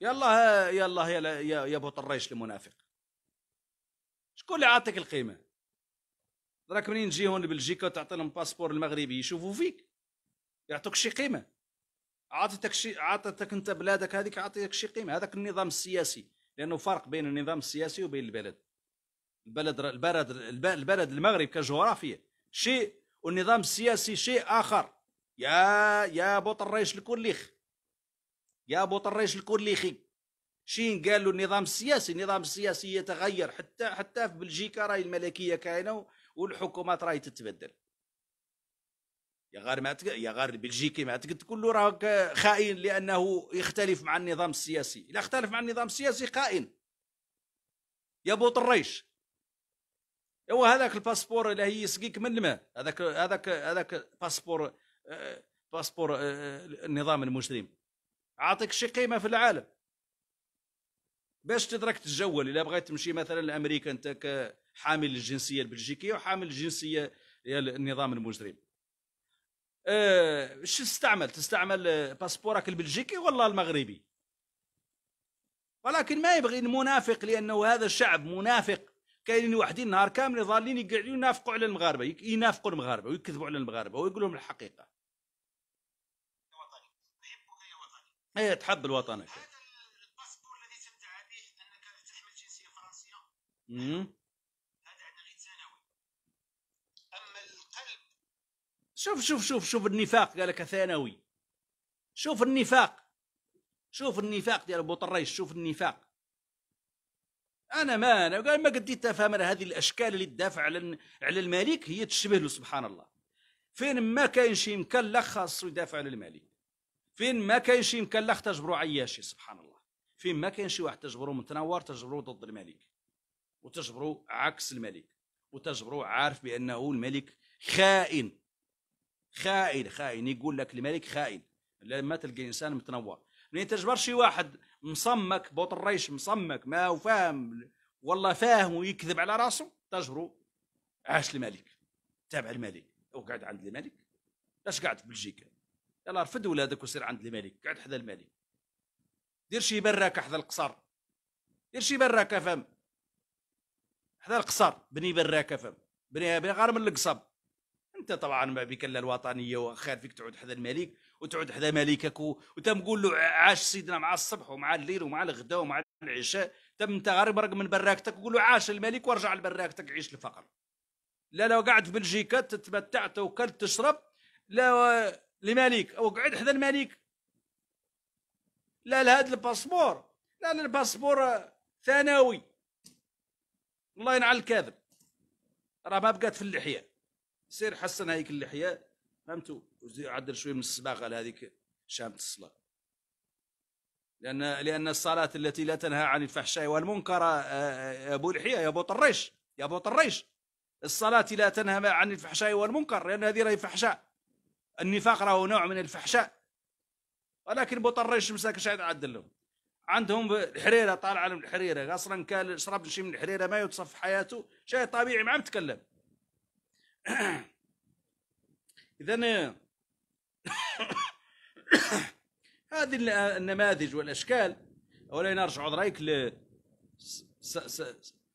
يلا يلا يا يا يا بوط طريش المنافق شكون اللي عاطيك القيمه راك منين تجي هون لبلجيكا وتعطي لهم باسبور المغربي يشوفوا فيك يعطوك شي قيمه عطيتك شي عطيتك انت بلادك هذيك عطيتك شي قيمه هذاك النظام السياسي لانه فرق بين النظام السياسي وبين البلد البلد البلد البلد المغرب كجغرافيا شيء والنظام السياسي شيء اخر يا يا بوط الريش الكوليخ يا بوط الريش الكوليخي شين قال له النظام السياسي النظام السياسي يتغير حتى حتى في بلجيكا راهي الملكيه كاينه والحكومات راهي تتبدل يا غار ما يا غار البلجيكي ما تقد تقول له راك خائن لانه يختلف مع النظام السياسي اذا اختلف مع النظام السياسي خائن بوط الريش هو هذاك الباسبور اللي هي يسقيك من الماء هذاك هذاك هذاك باسبور آه، باسبور آه، النظام المجرم اعطيك شي قيمه في العالم باش تدرك تتجول الا بغيت تمشي مثلا لامريكا انت كحامل الجنسيه البلجيكيه وحامل الجنسيه النظام المجرم آه، شو تستعمل تستعمل آه، باسبورك البلجيكي ولا المغربي ولكن ما يبغي المنافق لانه هذا الشعب منافق كاينين وحدين نهار كامل ظالين يقعدوا ينافقوا على المغاربه ينافقوا المغاربه ويكذبوا على المغاربه ويقول لهم الحقيقه اي تحب الوطن هذا الباسبور الذي تدعى به انك تحمل جنسيه فرنسيه شوف شوف شوف شوف النفاق قالك ثانوي شوف النفاق شوف النفاق ديال ابو طريش شوف النفاق انا ما انا ما قديت افهم انا هذه الاشكال اللي تدافع على على الملك هي تشبه له سبحان الله فين ما كاين شي مكلخ خاصو يدافع على الملك فين ما كاين شي مكلخ تجبروا عياشي سبحان الله فين ما كاين شي واحد تجبروا متنور تجبروا ضد الملك وتجبروا عكس الملك وتجبروا عارف بانه الملك خائن خائن خائن يقول لك الملك خائن لما تلقى انسان متنور ما تجبر شي واحد مصمك بوط الريش مصمك ما هو فاهم والله فاهم ويكذب على راسه تجبره عاش الملك تابع الملك وقعد عند الملك لاش قاعد في بلجيكا يلا رفد ولادك وسير عند الملك قعد حدا الملك دير شي براكه حدا القصر دير شي براكه فهم حدا القصر بني براكه فهم بنيها غير من القصب انت طبعا ما بك الا الوطنيه وخير فيك تعود حذا الملك وتعود حذا ملكك وتم تقول له عاش سيدنا مع الصبح ومع الليل ومع الغداء ومع العشاء تم انت غير من براكتك وقول له عاش الملك وارجع لبراكتك عيش الفقر لا لو قعد في بلجيكا تتمتع توكل تشرب لا لمالك او قعد حذا الملك لا لهذا الباسبور لا الباسبور ثانوي الله ينعل الكاذب راه ما بقات في اللحيه سير حسن هذيك اللحيه فهمتوا عدل شويه من الصباغه لهذيك شامه الصلاه لان لان الصلاه التي لا تنهى عن الفحشاء والمنكر يا آه، آه، ابو لحيه يا ابو طريش يا ابو طريش الصلاه لا تنهى عن الفحشاء والمنكر لان هذه راهي فحشاء النفاق راهو نوع من الفحشاء ولكن ابو طريش مساك شاهد عدل لهم عندهم الحريره طالعه لهم الحريره اصلا كان شرب شي من الحريره ما في حياته شيء طبيعي ما عم تكلم اذا هذه النماذج والاشكال اولا نرجع رايك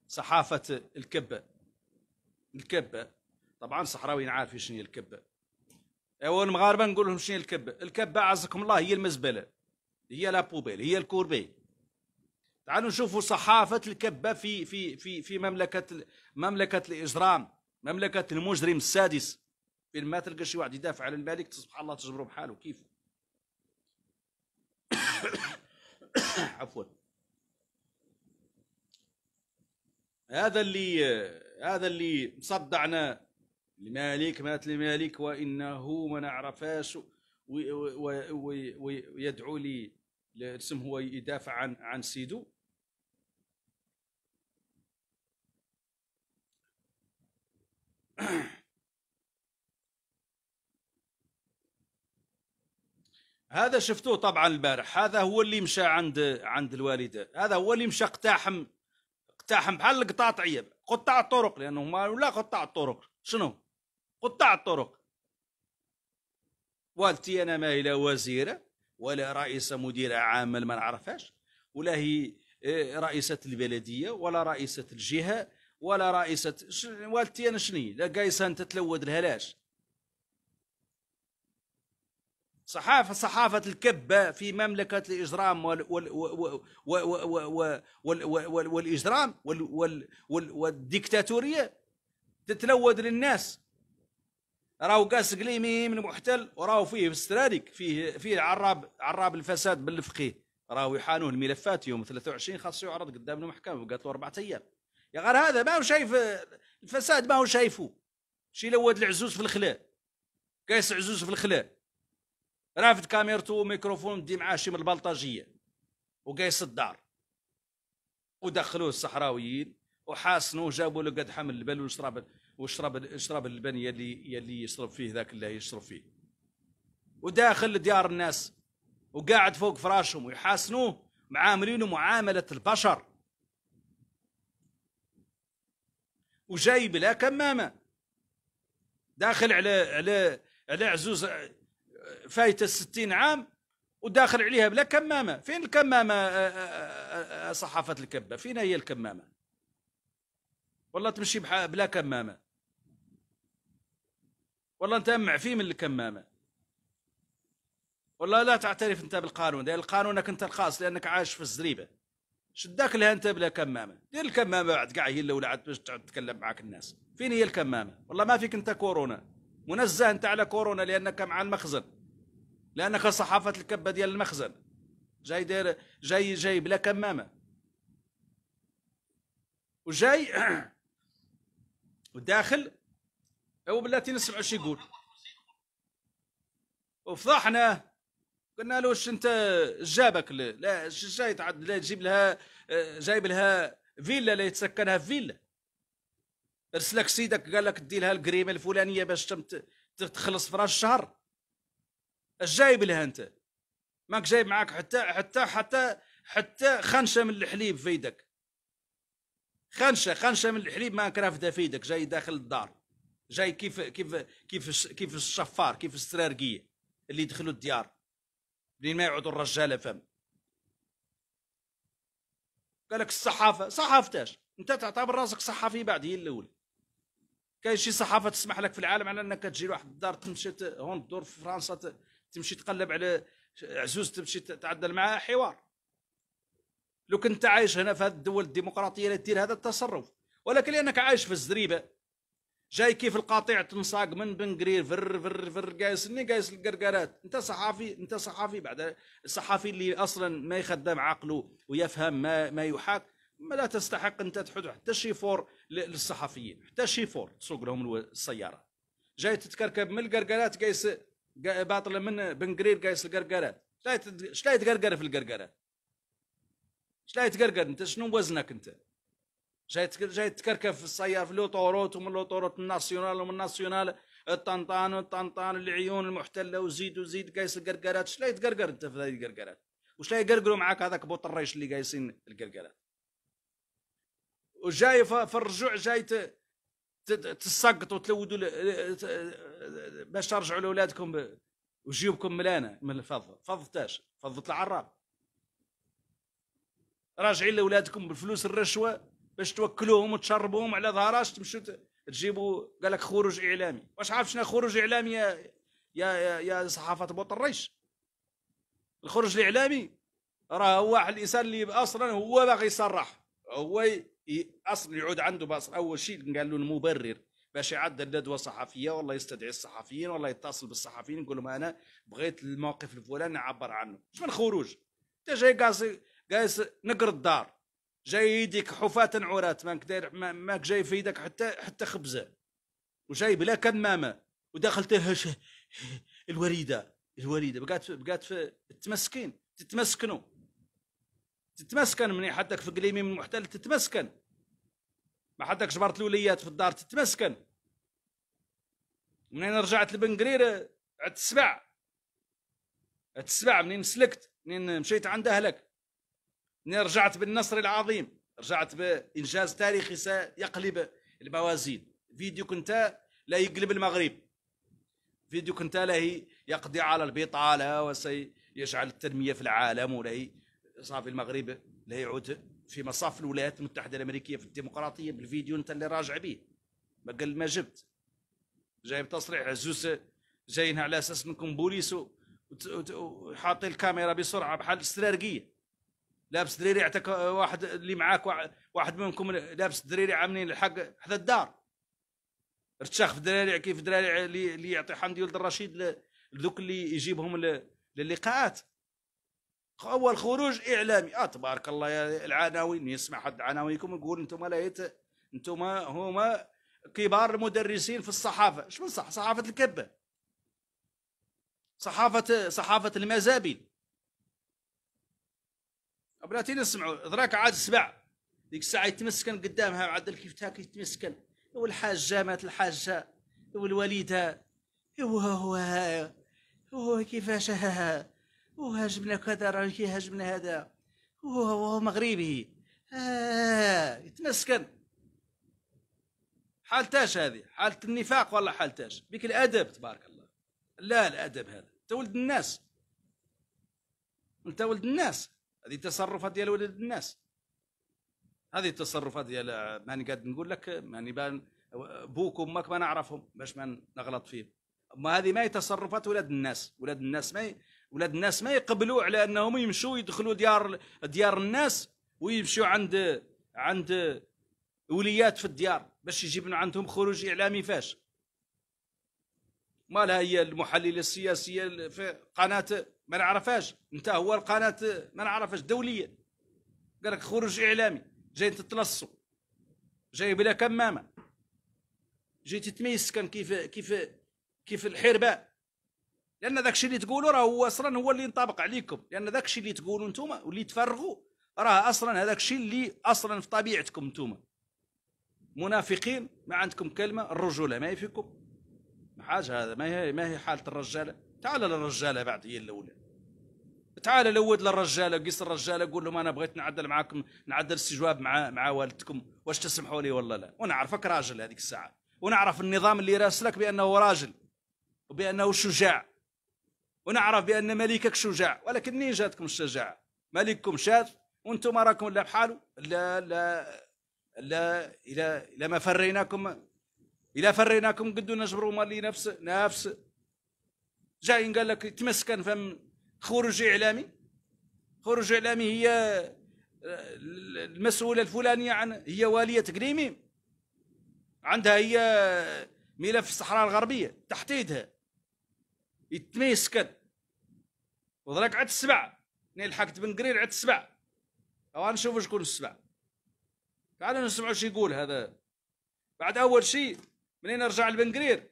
لصحافه الكبه الكبه طبعا صحراويين عارفين شنو هي الكبه اول المغاربة نقول لهم شنو هي الكبه الكبه عزكم الله هي المزبله هي لا بوبيل هي الكوربي تعالوا نشوفوا صحافه الكبه في في في في مملكه مملكه الاجرام مملكة المجرم السادس فين ما تلقى شي واحد يدافع على الملك سبحان الله تجبره بحاله كيف عفوا هذا اللي هذا اللي مصدعنا الملك مات الملك وانه ما نعرفاش ويدعو لي اسم هو يدافع عن عن سيده هذا شفتوه طبعا البارح هذا هو اللي مشى عند عند الوالده هذا هو اللي مشى اقتحم اقتحم بحال القطاطعيه قطاع الطرق لانه ما ولا قطاع الطرق شنو قطاع الطرق والدتي انا ما الى لا وزيره ولا رئيسه مديره عامه ما نعرفهاش ولا هي آه، رئيسه البلديه ولا رئيسه الجهه ولا رئيسة والدتي انا شني لا قايسه انت تلود الهلاش صحافة صحافة الكبة في مملكة الإجرام وال وال وال وال والإجرام وال وال وال والديكتاتورية تتلود للناس راهو قاس قليمي من محتل وراهو فيه في السراريك فيه فيه عراب عراب الفساد بالفقيه راهو يحانوه الملفات يوم 23 خاصو يعرض قدام المحكمة وقالت له أربعة أيام يا غير هذا ما هو شايف الفساد ما هو شايفه شي لواد العزوز في الخلاء كايس عزوز في الخلاء رافد كاميرتو وميكروفون دي معاه شي من البلطجيه وقايس الدار ودخلوه الصحراويين وحاسنوه جابوا له قد حمل البل وشرب وشرب شرب اللبن يلي يلي يشرب فيه ذاك اللي يشرب فيه وداخل ديار الناس وقاعد فوق فراشهم ويحاسنوه معاملينه معامله البشر وجايب لها كمامه داخل على على على عزوز آه، فايته 60 عام وداخل عليها بلا كمامه فين الكمامه آه، آه، صحافه الكبه فين هي الكمامه والله تمشي بلا كمامه والله انت معفي من الكمامه والله لا تعترف انت بالقانون لان القانونك انت الخاص لانك عايش في الزريبه شداك لها انت بلا كمامه دير الكمامه بعد كاع هي الاولى عاد باش تتكلم معاك الناس فين هي الكمامه والله ما فيك انت كورونا منزه انت على كورونا لانك مع المخزن لانك صحافه الكبه ديال المخزن جاي داير جاي جاي بلا كمامه وجاي وداخل او بلاتي نسمعوا شي يقول وفضحنا قلنا له واش انت جابك لا جاي تعد لا تجيب لها آه، جايب لها فيلا لا يتسكنها في فيلا ارسلك سيدك قال لك دي لها القريمه الفلانيه باش تخلص في راس الشهر اش جايب لها انت ماك جايب معاك حتى حتى حتى حتى خنشه من الحليب في يدك خنشه خنشه من الحليب ما كرافده في يدك جاي داخل الدار جاي كيف كيف كيف كيف الشفار كيف السرارقيه اللي يدخلوا الديار لين ما يعود الرجاله فم قال لك الصحافه صحافتاش انت تعتبر راسك صحفي بعد هي الاولى كاين شي صحافه تسمح لك في العالم على انك تجي لواحد الدار تمشي هون الدور في فرنسا تمشي تقلب على عزوز تمشي تعدل معاه حوار لو كنت عايش هنا في هذه الدول الديمقراطيه لا تدير هذا التصرف ولكن لانك عايش في الزريبه جاي كيف القاطع تنصاق من بن قرير فر فر فر قايس اني قايس القرقرات انت صحافي انت صحافي بعد الصحافي اللي اصلا ما يخدم عقله ويفهم ما ما يحاك ما لا تستحق انت تحط حتى شي فور للصحفيين حتى شي فور تسوق لهم السياره جاي تتكركب من القرقرات قايس باطله من بن قرير قايس القرقرات شلا يتقرقر في القرقرات شلا يتقرقر انت شنو وزنك انت جاي جاي تكركف في الصياف لوطوروت ومن لوطوروت الناسيونال ومن الناسيونال الطنطان والطنطان العيون المحتله وزيد وزيد قايس القرقرات شلا يتقرقر انت في هذه القرقرات وشلا يقرقروا معاك هذاك بوط الريش اللي قايسين القرقرات وجاي في الرجوع جاي تسقط وتلودوا باش ترجعوا لاولادكم وجيوبكم ملانه من الفض فضتاش فضت العراب راجعين لاولادكم بالفلوس الرشوه باش توكلوهم وتشربوهم على ظهراش تمشوا تجيبوا قال لك خروج اعلامي واش عارف شنو خروج اعلامي يا يا يا صحافه بوط الريش الخروج الاعلامي راه هو واحد الانسان اللي اصلا هو باغي يصرح هو اصلا يعود عنده باصل اول شيء قال له المبرر باش يعد الندوه الصحفيه والله يستدعي الصحفيين والله يتصل بالصحفيين يقول لهم انا بغيت الموقف الفلاني نعبر عنه شنو الخروج انت جاي قاص قاصي نقر الدار جاي يديك حفاة عورات ماك داير ماك جاي في يدك حتى حتى خبزه وجاي بلا كمامه ودخلت الوريده الوريده بقات بقات في التمسكين تتمسكنوا تتمسكن من حدك في قليمي من المحتل تتمسكن ما حدك جبرت الوليات في الدار تتمسكن منين رجعت لبنقرير قرير عدت السبع عدت السبع منين سلكت منين مشيت عند اهلك اني رجعت بالنصر العظيم رجعت بإنجاز تاريخي سيقلب الموازين فيديو كنت لا يقلب المغرب فيديو كنت لا يقضي على البطالة وسيجعل التنمية في العالم ولا صافي المغرب لا يعود في مصاف الولايات المتحدة الأمريكية في الديمقراطية بالفيديو أنت اللي راجع به ما قال ما جبت جايب تصريح عزوز جايين على أساس أنكم بوليس وحاطين الكاميرا بسرعة بحال السرارقية لابس دريري اعتك واحد اللي معاك واحد منكم لابس دريري عاملين الحق حدا الدار ارتشاخ في دريري كيف دريري اللي يعطي حمدي ولد الرشيد لذوك اللي يجيبهم للقاءات اول خروج اعلامي اه تبارك الله يا العناوين يسمع حد عناوينكم يقول انتم لا انتم هما كبار المدرسين في الصحافه شنو صح صحافه الكبه صحافه صحافه المزابل بلاتي اسمعوا ذراك عاد سبع ديك الساعه يتمسكن قدامها عاد كيف تاك يتمسكن والحاجه مات الحاجه والوليده هو هو هو كيفاش ها وهاجمنا كذا راه كي هاجمنا هذا هو مغربي آه يتمسكن حالتاش هذه حالة النفاق ولا حالتاش بك الأدب تبارك الله لا الأدب هذا أنت ولد الناس أنت ولد الناس هذه التصرفات ديال ولاد الناس هذه التصرفات ديال ماني قاعد نقول لك ماني بان بوك وامك ما نعرفهم باش ما نغلط فيهم ما هذه ما هي تصرفات ولاد الناس ولاد الناس ما ولاد الناس ما يقبلوا على انهم يمشوا يدخلوا ديار ديار الناس ويمشوا عند عند وليات في الديار باش يجيب من عندهم خروج اعلامي فاش مالها هي المحلله السياسيه في قناه ما نعرفهاش انت هو القناه ما نعرفهاش دوليه قال لك خروج اعلامي جاي تتلصوا جاي بلا كمامه جاي تتميس كان كيف كيف كيف الحرباء لان ذاك الشيء اللي تقولوا راه هو اصلا هو اللي ينطبق عليكم لان ذاك الشيء اللي تقولوا انتم واللي تفرغوا راه اصلا هذاك الشيء اللي اصلا في طبيعتكم انتم منافقين ما عندكم كلمه الرجوله ما هي فيكم حاجه هذا ما هي ما هي حاله الرجاله تعال للرجاله بعد هي الاولى تعال لود للرجاله قيس الرجاله قول لهم انا بغيت نعدل معاكم نعدل استجواب مع مع والدكم واش تسمحوا لي ولا لا ونعرفك راجل هذيك الساعه ونعرف النظام اللي راسلك بانه راجل وبانه شجاع ونعرف بان ملكك شجاع ولكن منين جاتكم الشجاعه ملككم شاذ وانتم راكم لا بحاله لا لا لا الى الى ما فريناكم الى فريناكم قدو نجبروا مالي نفس نفس جايين قال لك يتمسكن فم خروج اعلامي خروج اعلامي هي آه، المسؤوله الفلانيه عن هي واليه قريمي عندها هي ملف الصحراء الغربيه تحت يدها يتمسكن وضلك عاد السبع نلحقت بن قرير عاد السبع او نشوفوا شكون السبع تعالوا نسمعوا شو يقول هذا بعد اول شيء منين رجع لبن قرير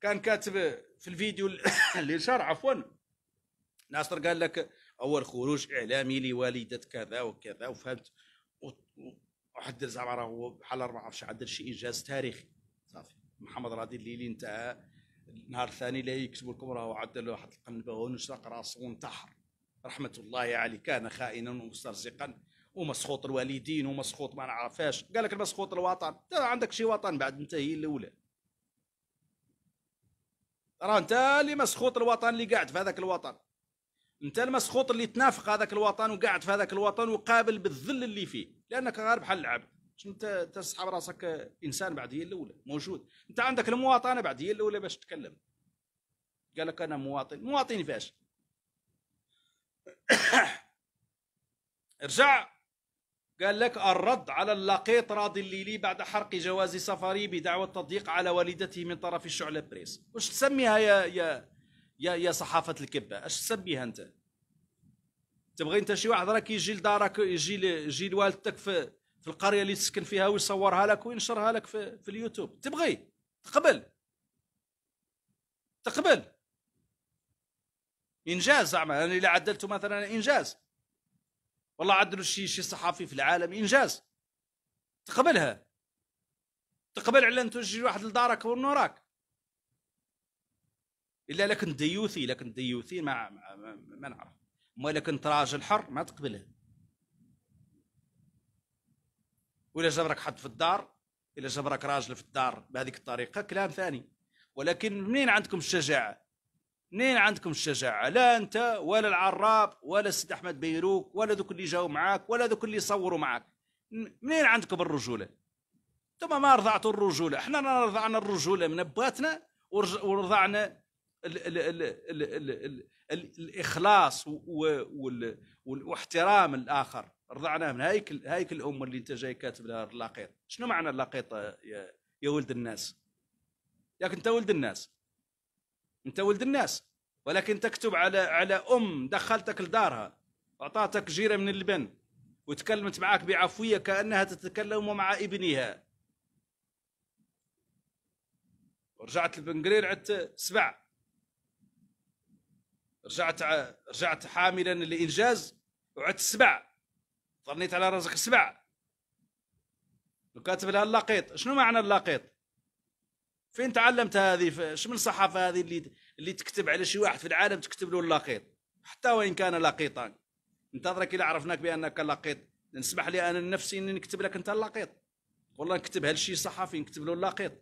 كان كاتب في الفيديو اللي نشر عفوا ناصر قال لك اول خروج اعلامي لوالده كذا وكذا وفهمت واحد زعما راهو بحال ما عرفش عدل شي انجاز تاريخي صافي محمد راضي الليلي انتهى النهار الثاني لا يكتبوا لكم راهو عدل واحد القنبه ونشرق راسه وانتحر رحمه الله عليه يعني كان خائنا ومسترزقا ومسخوط الوالدين ومسخوط ما نعرفاش قال لك المسخوط الوطن عندك شي وطن بعد انت هي الاولى راه انت اللي مسخوط الوطن اللي قاعد في هذاك الوطن انت المسخوط اللي تنافق هذاك الوطن وقاعد في هذاك الوطن وقابل بالذل اللي فيه لانك غير بحال العبد انت تسحب راسك انسان بعد هي الاولى موجود انت عندك المواطنه بعد هي الاولى باش تتكلم قال لك انا مواطن مواطن فاش رجع قال لك الرد على اللقيط راضي الليلي بعد حرق جواز سفري بدعوى التضييق على والدته من طرف الشعلة بريس واش تسميها يا يا يا, يا صحافة الكبة اش تسميها انت تبغي انت شي واحد راك يجي لدارك يجي يجي لوالدتك في في القريه اللي تسكن فيها ويصورها لك وينشرها لك في, في اليوتيوب تبغي تقبل تقبل انجاز زعما انا اللي عدلته مثلا انجاز والله عدلوا شي شي صحافي في العالم انجاز تقبلها تقبل على ان تجي واحد لدارك ونوراك الا لكن ديوثي لكن ديوثي ما ما, ما, ما نعرف ما لكن راجل حر ما تقبله ولا جبرك حد في الدار الا جبرك راجل في الدار بهذيك الطريقه كلام ثاني ولكن منين عندكم الشجاعه منين عندكم الشجاعه لا انت ولا العراب ولا السيد احمد بيروك ولا ذوك اللي جاوا معاك ولا ذوك اللي صوروا معاك منين عندكم الرجوله انتم ما رضعتوا الرجوله احنا رضعنا الرجوله من أبواتنا ورضعنا الـ الـ الـ الـ الـ الـ الـ الاخلاص واحترام الاخر رضعناه من هايك هايك الام اللي انت جاي كاتب لها اللاقيط شنو معنى اللاقيط يا, يا ولد الناس ياك انت ولد الناس انت ولد الناس ولكن تكتب على على ام دخلتك لدارها اعطاتك جيره من اللبن وتكلمت معك بعفويه كانها تتكلم مع ابنها ورجعت لبنقرير عدت سبع رجعت رجعت حاملا لانجاز وعدت سبع ظنيت على راسك سبع وكاتب لها اللقيط شنو معنى اللقيط؟ فين تعلمت هذه ايش من صحافه هذه اللي اللي تكتب على شي واحد في العالم تكتب له اللقيط حتى وان كان لقيطا ننتظرك الى عرفناك بانك لقيط نسمح لي انا نفسي اني نكتب لك انت اللقيط والله نكتب هالشي صحفي نكتب له اللقيط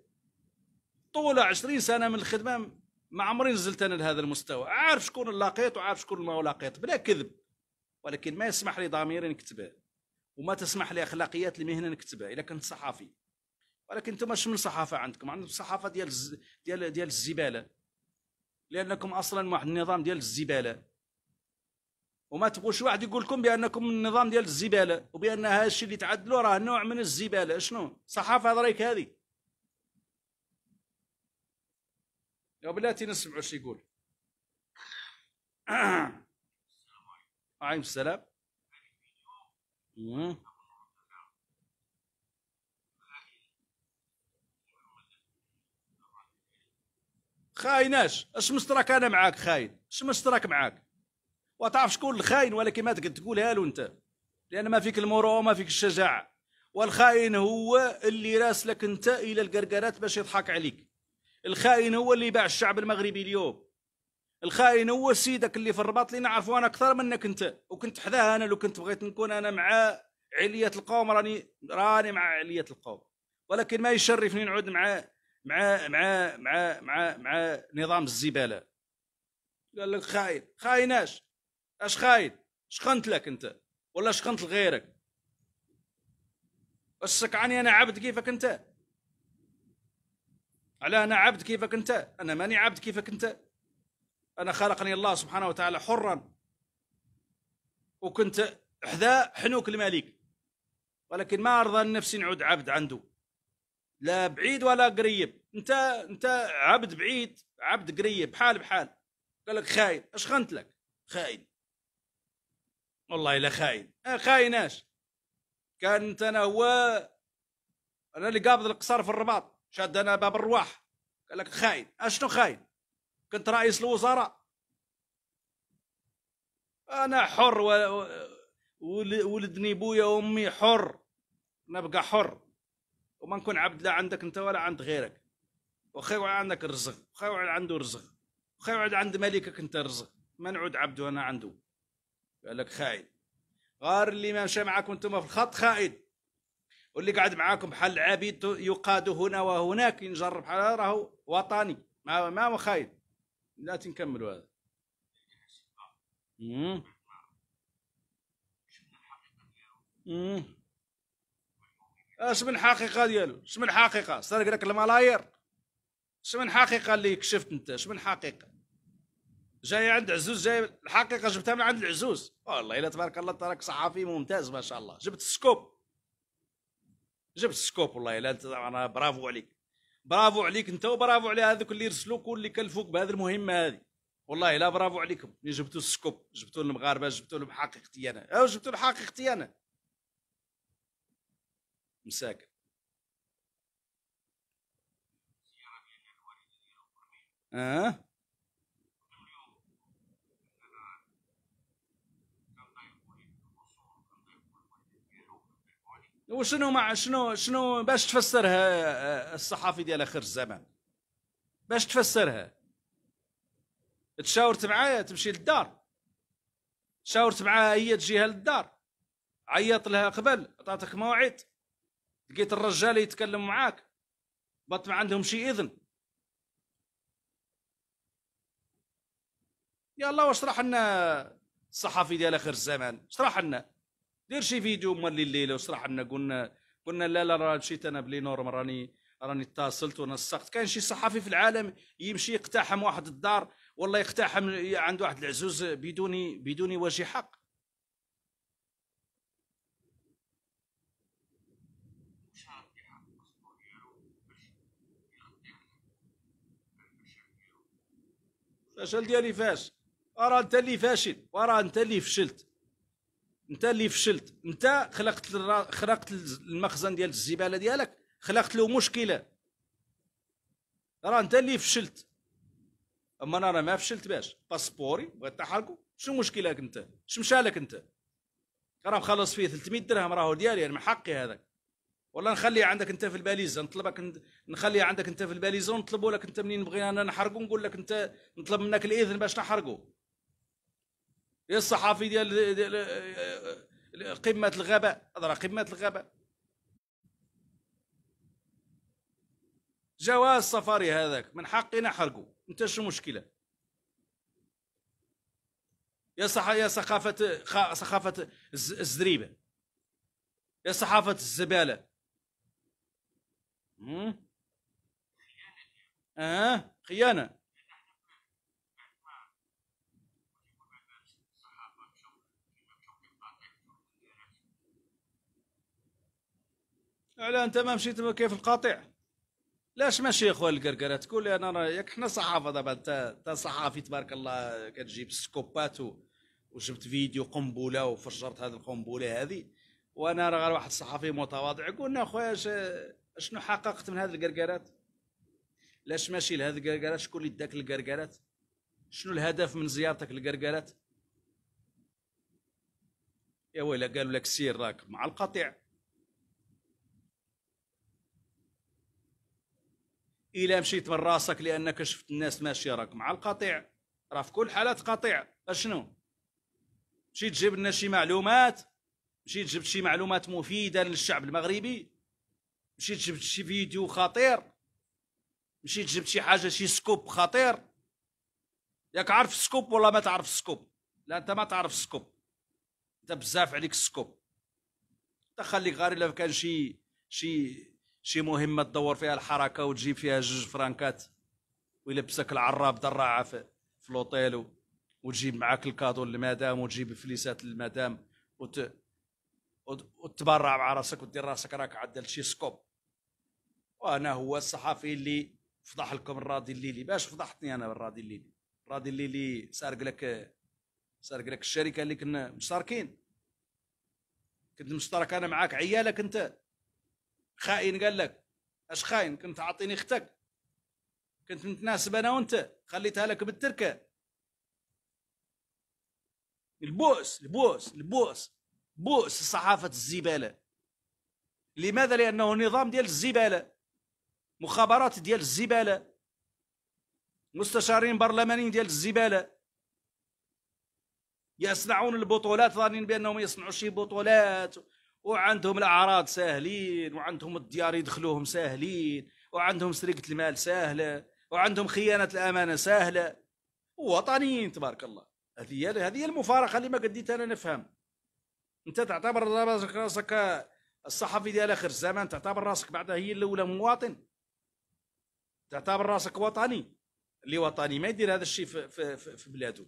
طول 20 سنه من الخدمه ما عمري نزلت انا لهذا المستوى عارف شكون اللقيط وعارف شكون ما لقيط بلا كذب ولكن ما يسمح لي ضميري نكتبه وما تسمح لي اخلاقيات المهنه نكتبها اذا كنت صحفي ولكن انتم شنو صحافه عندكم عندكم صحافه ديال الز... ديال ديال الزباله لانكم اصلا واحد النظام ديال الزباله وما تبغوش واحد يقول لكم بانكم النظام ديال الزباله وبان هذا الشيء اللي تعدلوا راه نوع من الزباله شنو صحافه هضريك هذه يا بلاتي نسمعوا شو يقول وعليكم السلام خايناش اش مشترك انا معاك خاين اش مشترك معاك وتعرف شكون الخاين ولكن ما تقولها له انت لان ما فيك المروءه وما فيك الشجاعه والخاين هو اللي راسلك انت الى القرقرات باش يضحك عليك الخاين هو اللي باع الشعب المغربي اليوم الخاين هو سيدك اللي في الرباط اللي نعرفه انا اكثر منك انت وكنت حذاه انا لو كنت بغيت نكون انا مع علية القوم راني راني مع علية القوم ولكن ما يشرفني نعود مع مع مع مع مع مع نظام الزباله قال لك خاين خايناش اش خاين شقنت لك انت ولا شقنت لغيرك اش سكعني انا عبد كيفك انت على انا عبد كيفك انت انا ماني عبد كيفك انت انا خلقني الله سبحانه وتعالى حرا وكنت حذاء حنوك الملك ولكن ما ارضى لنفسي نعود عبد عنده لا بعيد ولا قريب انت انت عبد بعيد عبد قريب حال بحال قال لك خاين اش خنت لك خاين والله لا خاين اه خاين اش كانت انا هو انا اللي قابض القصر في الرباط شاد انا باب الرواح قال لك خاين اشنو آه، خاين كنت رئيس الوزراء انا حر و... ولدني بويا وامي حر نبقى حر وما نكون عبد لا عندك انت ولا عند غيرك وخير عندك الرزق وخير عنده رزق وخير عند ملكك انت الرزق ما نعود عبد وانا عنده قال لك خائن غار اللي ما مشى معاكم انتم في الخط خائن واللي قاعد معاكم بحال عبيد يقاد هنا وهناك ينجر بحال راهو وطني ما ما هو خاين لا تنكملوا هذا امم من حقيقه ديالو من حقيقه سرق لك الملاير من حقيقه اللي كشفت انت من حقيقه جاي عند عزوز جاي الحقيقه جبتها من عند العزوز والله الا تبارك الله تراك صحفي ممتاز ما شاء الله جبت السكوب جبت السكوب والله الا انت انا برافو عليك برافو عليك انت وبرافو على هذوك اللي رسلوك واللي كلفوك بهذه المهمه هذه والله الا برافو عليكم اللي جبتوا السكوب جبتوا المغاربه جبتوا لهم حقيقتي انا او جبتوا حقيقتي انا مساك اه وشنو مع شنو شنو باش تفسرها آه، الصحافي ديال اخر الزمان باش تفسرها تشاورت معايا تمشي للدار شاورت معاها هي تجيها للدار عيط لها قبل عطاتك موعد لقيت الرجال يتكلم معاك بطبع عندهم شي اذن يا الله واشرح لنا الصحفي ديال اخر الزمان اشرح لنا دير شي فيديو مالي الليله واشرح لنا قلنا قلنا لا لا راه مشيت انا بلي نورم راني راني اتصلت ونسقت كاين شي صحفي في العالم يمشي يقتحم واحد الدار والله يقتحم عند واحد العزوز بدون بدون وجه حق الفشل ديالي فاش ارى انت اللي فاشل وراه انت اللي فشلت انت اللي فشلت انت خلقت خلقت المخزن ديال الزباله ديالك خلقت له مشكله راه انت اللي فشلت اما انا راه ما فشلت باش باسبوري بغيت تحركو شنو مشكلك انت شنو مشالك انت راه مخلص فيه 300 درهم راهو ديالي يعني من حقي هذاك والله نخليها عندك انت في الباليزه نطلبك نخليها عندك انت في الباليزه ونطلبوا لك انت منين بغينا نحرقوا نقول لك انت نطلب منك الاذن باش نحرقوا الصحافي ديال قمه الغباء هضره قمه الغباء جواز سفري هذاك من حقي حرقه انت شو مشكله يا صح يا سخافة سخافة الزريبة يا صحافة الزبالة آه خيانة على انت ما مشيت كيف القاطع لاش ماشي يا اخوان القرقره تقول لي انا راه ياك حنا صحافه دابا انت انت صحافي تبارك الله كتجيب سكوبات وجبت فيديو قنبله وفجرت هذه القنبله هذه وانا راه غير واحد صحافي متواضع قلنا اخويا شنو حققت من هذه القرقرات لاش ماشي لهذه القرقرات شكون اللي داك القرقرات شنو الهدف من زيارتك للقرقرات يا ويلا قالوا لك سير راك مع القطيع الا مشيت من راسك لانك شفت الناس ماشيه راك مع القطيع راه في كل حالات قطيع اشنو مشيت تجيب لنا شي معلومات مشيت جبت شي معلومات مفيده للشعب المغربي مشيت جبت شي فيديو خطير مشيت جبت شي حاجه شي سكوب خطير ياك عارف السكوب ولا ما تعرف السكوب لا انت ما تعرف السكوب انت بزاف عليك السكوب انت خليك غير الا كان شي شي شي مهمه تدور فيها الحركه وتجيب فيها جوج فرانكات ويلبسك العراب دراعه في, في لوطيل وتجيب معاك الكادو للمدام وتجيب فليسات للمدام وت... وتبرع مع راسك ودير راسك راك عدل شي سكوب وانا هو الصحفي اللي فضح لكم الراضي الليلي باش فضحتني انا بالراضي الليلي الراضي الليلي سارق لك سارق لك الشركه اللي كنا مشتركين كنت مشترك انا معاك عيالك انت خائن قال لك اش خاين كنت عاطيني اختك كنت متناسب انا وانت خليتها لك بالتركه البؤس البؤس البؤس بؤس صحافة الزبالة لماذا؟ لأنه نظام ديال الزبالة مخابرات ديال الزبالة مستشارين برلمانيين ديال الزبالة يصنعون البطولات ظانين بأنهم يصنعوا شي بطولات وعندهم الأعراض ساهلين وعندهم الديار يدخلوهم ساهلين وعندهم سرقة المال ساهلة وعندهم خيانة الأمانة ساهلة وطنيين تبارك الله هذه هذه المفارقة اللي ما قديت أنا نفهم انت تعتبر راسك راسك الصحفي ديال اخر الزمان تعتبر راسك بعدها هي الاولى مواطن تعتبر راسك وطني اللي وطني ما يدير هذا الشيء في, في, في, في بلاده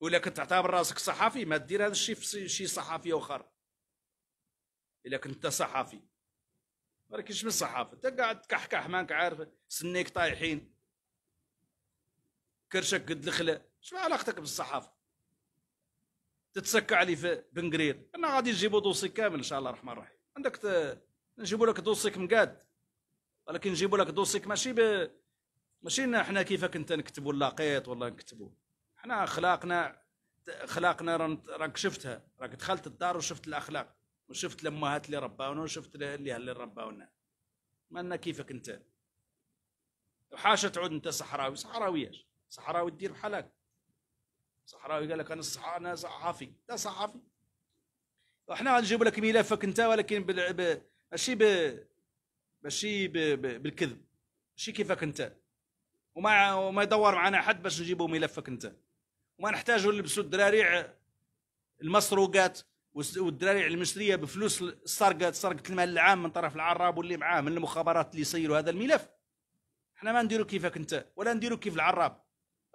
ولا كنت تعتبر راسك صحفي ما دير هذا الشيء في شي صحفي اخر الا كنت صحفي ما راكش من الصحافه انت قاعد تكحكح ماك عارف سنيك طايحين كرشك قد الخله شنو علاقتك بالصحافه تتسكى علي في بنقرير انا غادي نجيبو دوسي كامل ان شاء الله الرحمن الرحيم عندك ت... نجيبو لك دوسيك مقاد ولكن نجيبو لك دوسيك ماشي ب... ماشي احنا كيفك انت نكتبو اللاقيط ولا نكتبو احنا اخلاقنا اخلاقنا ران... راك شفتها راك دخلت الدار وشفت الاخلاق وشفت الامهات اللي رباونا وشفت اللي اللي رباونا مالنا كيفك انت وحاشا تعود انت صحراوي صحراوي صحراوي دير بحالك صحراوي قال لك انا صح... انا صحافي لا صحافي احنا غنجيب لك ملفك انت ولكن بال... ب... ماشي ب... ماشي ب... ب... بالكذب ماشي كيفك انت وما وما يدور معنا حد باش نجيبوا ملفك انت وما نحتاجوا نلبسوا الدراري المسروقات والدراري المشريه بفلوس السرقه سرقه المال العام من طرف العراب واللي معاه من المخابرات اللي يسيروا هذا الملف احنا ما نديروا كيفك انت ولا نديروا كيف العراب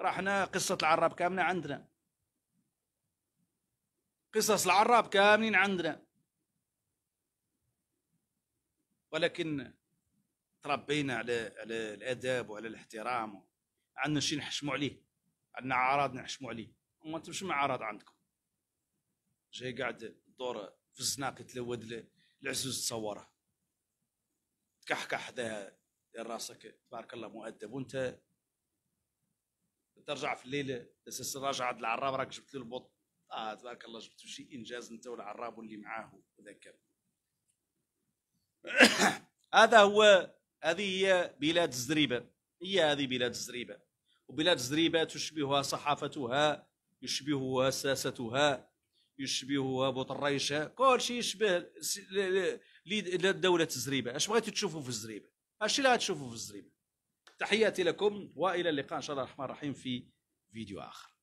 رحنا قصة العراب كاملة عندنا قصص العراب كاملين عندنا ولكن تربينا على على الاداب وعلى الاحترام عندنا شي نحشموا عليه عندنا اعراض نحشموا عليه وما انتم شنو اعراض عندكم جاي قاعد الدور في الزناق يتلود العزوز تصوره تكحكح حداها راسك تبارك الله مؤدب وانت ترجع في الليل السلسله راجع عند العراب راك جبت له البط اه تبارك الله جبت شي انجاز انت والعراب واللي معاه وذاك هذا هو هذه هي بلاد الزريبه هي هذه بلاد الزريبه وبلاد الزريبه تشبهها صحافتها يشبهها ساستها يشبهها بطريشه كل شيء يشبه لدوله الزريبه اش بغيتوا تشوفوا في الزريبه اش اللي غتشوفوا في الزريبه تحياتي لكم والى اللقاء ان شاء الله الرحمن الرحيم في فيديو اخر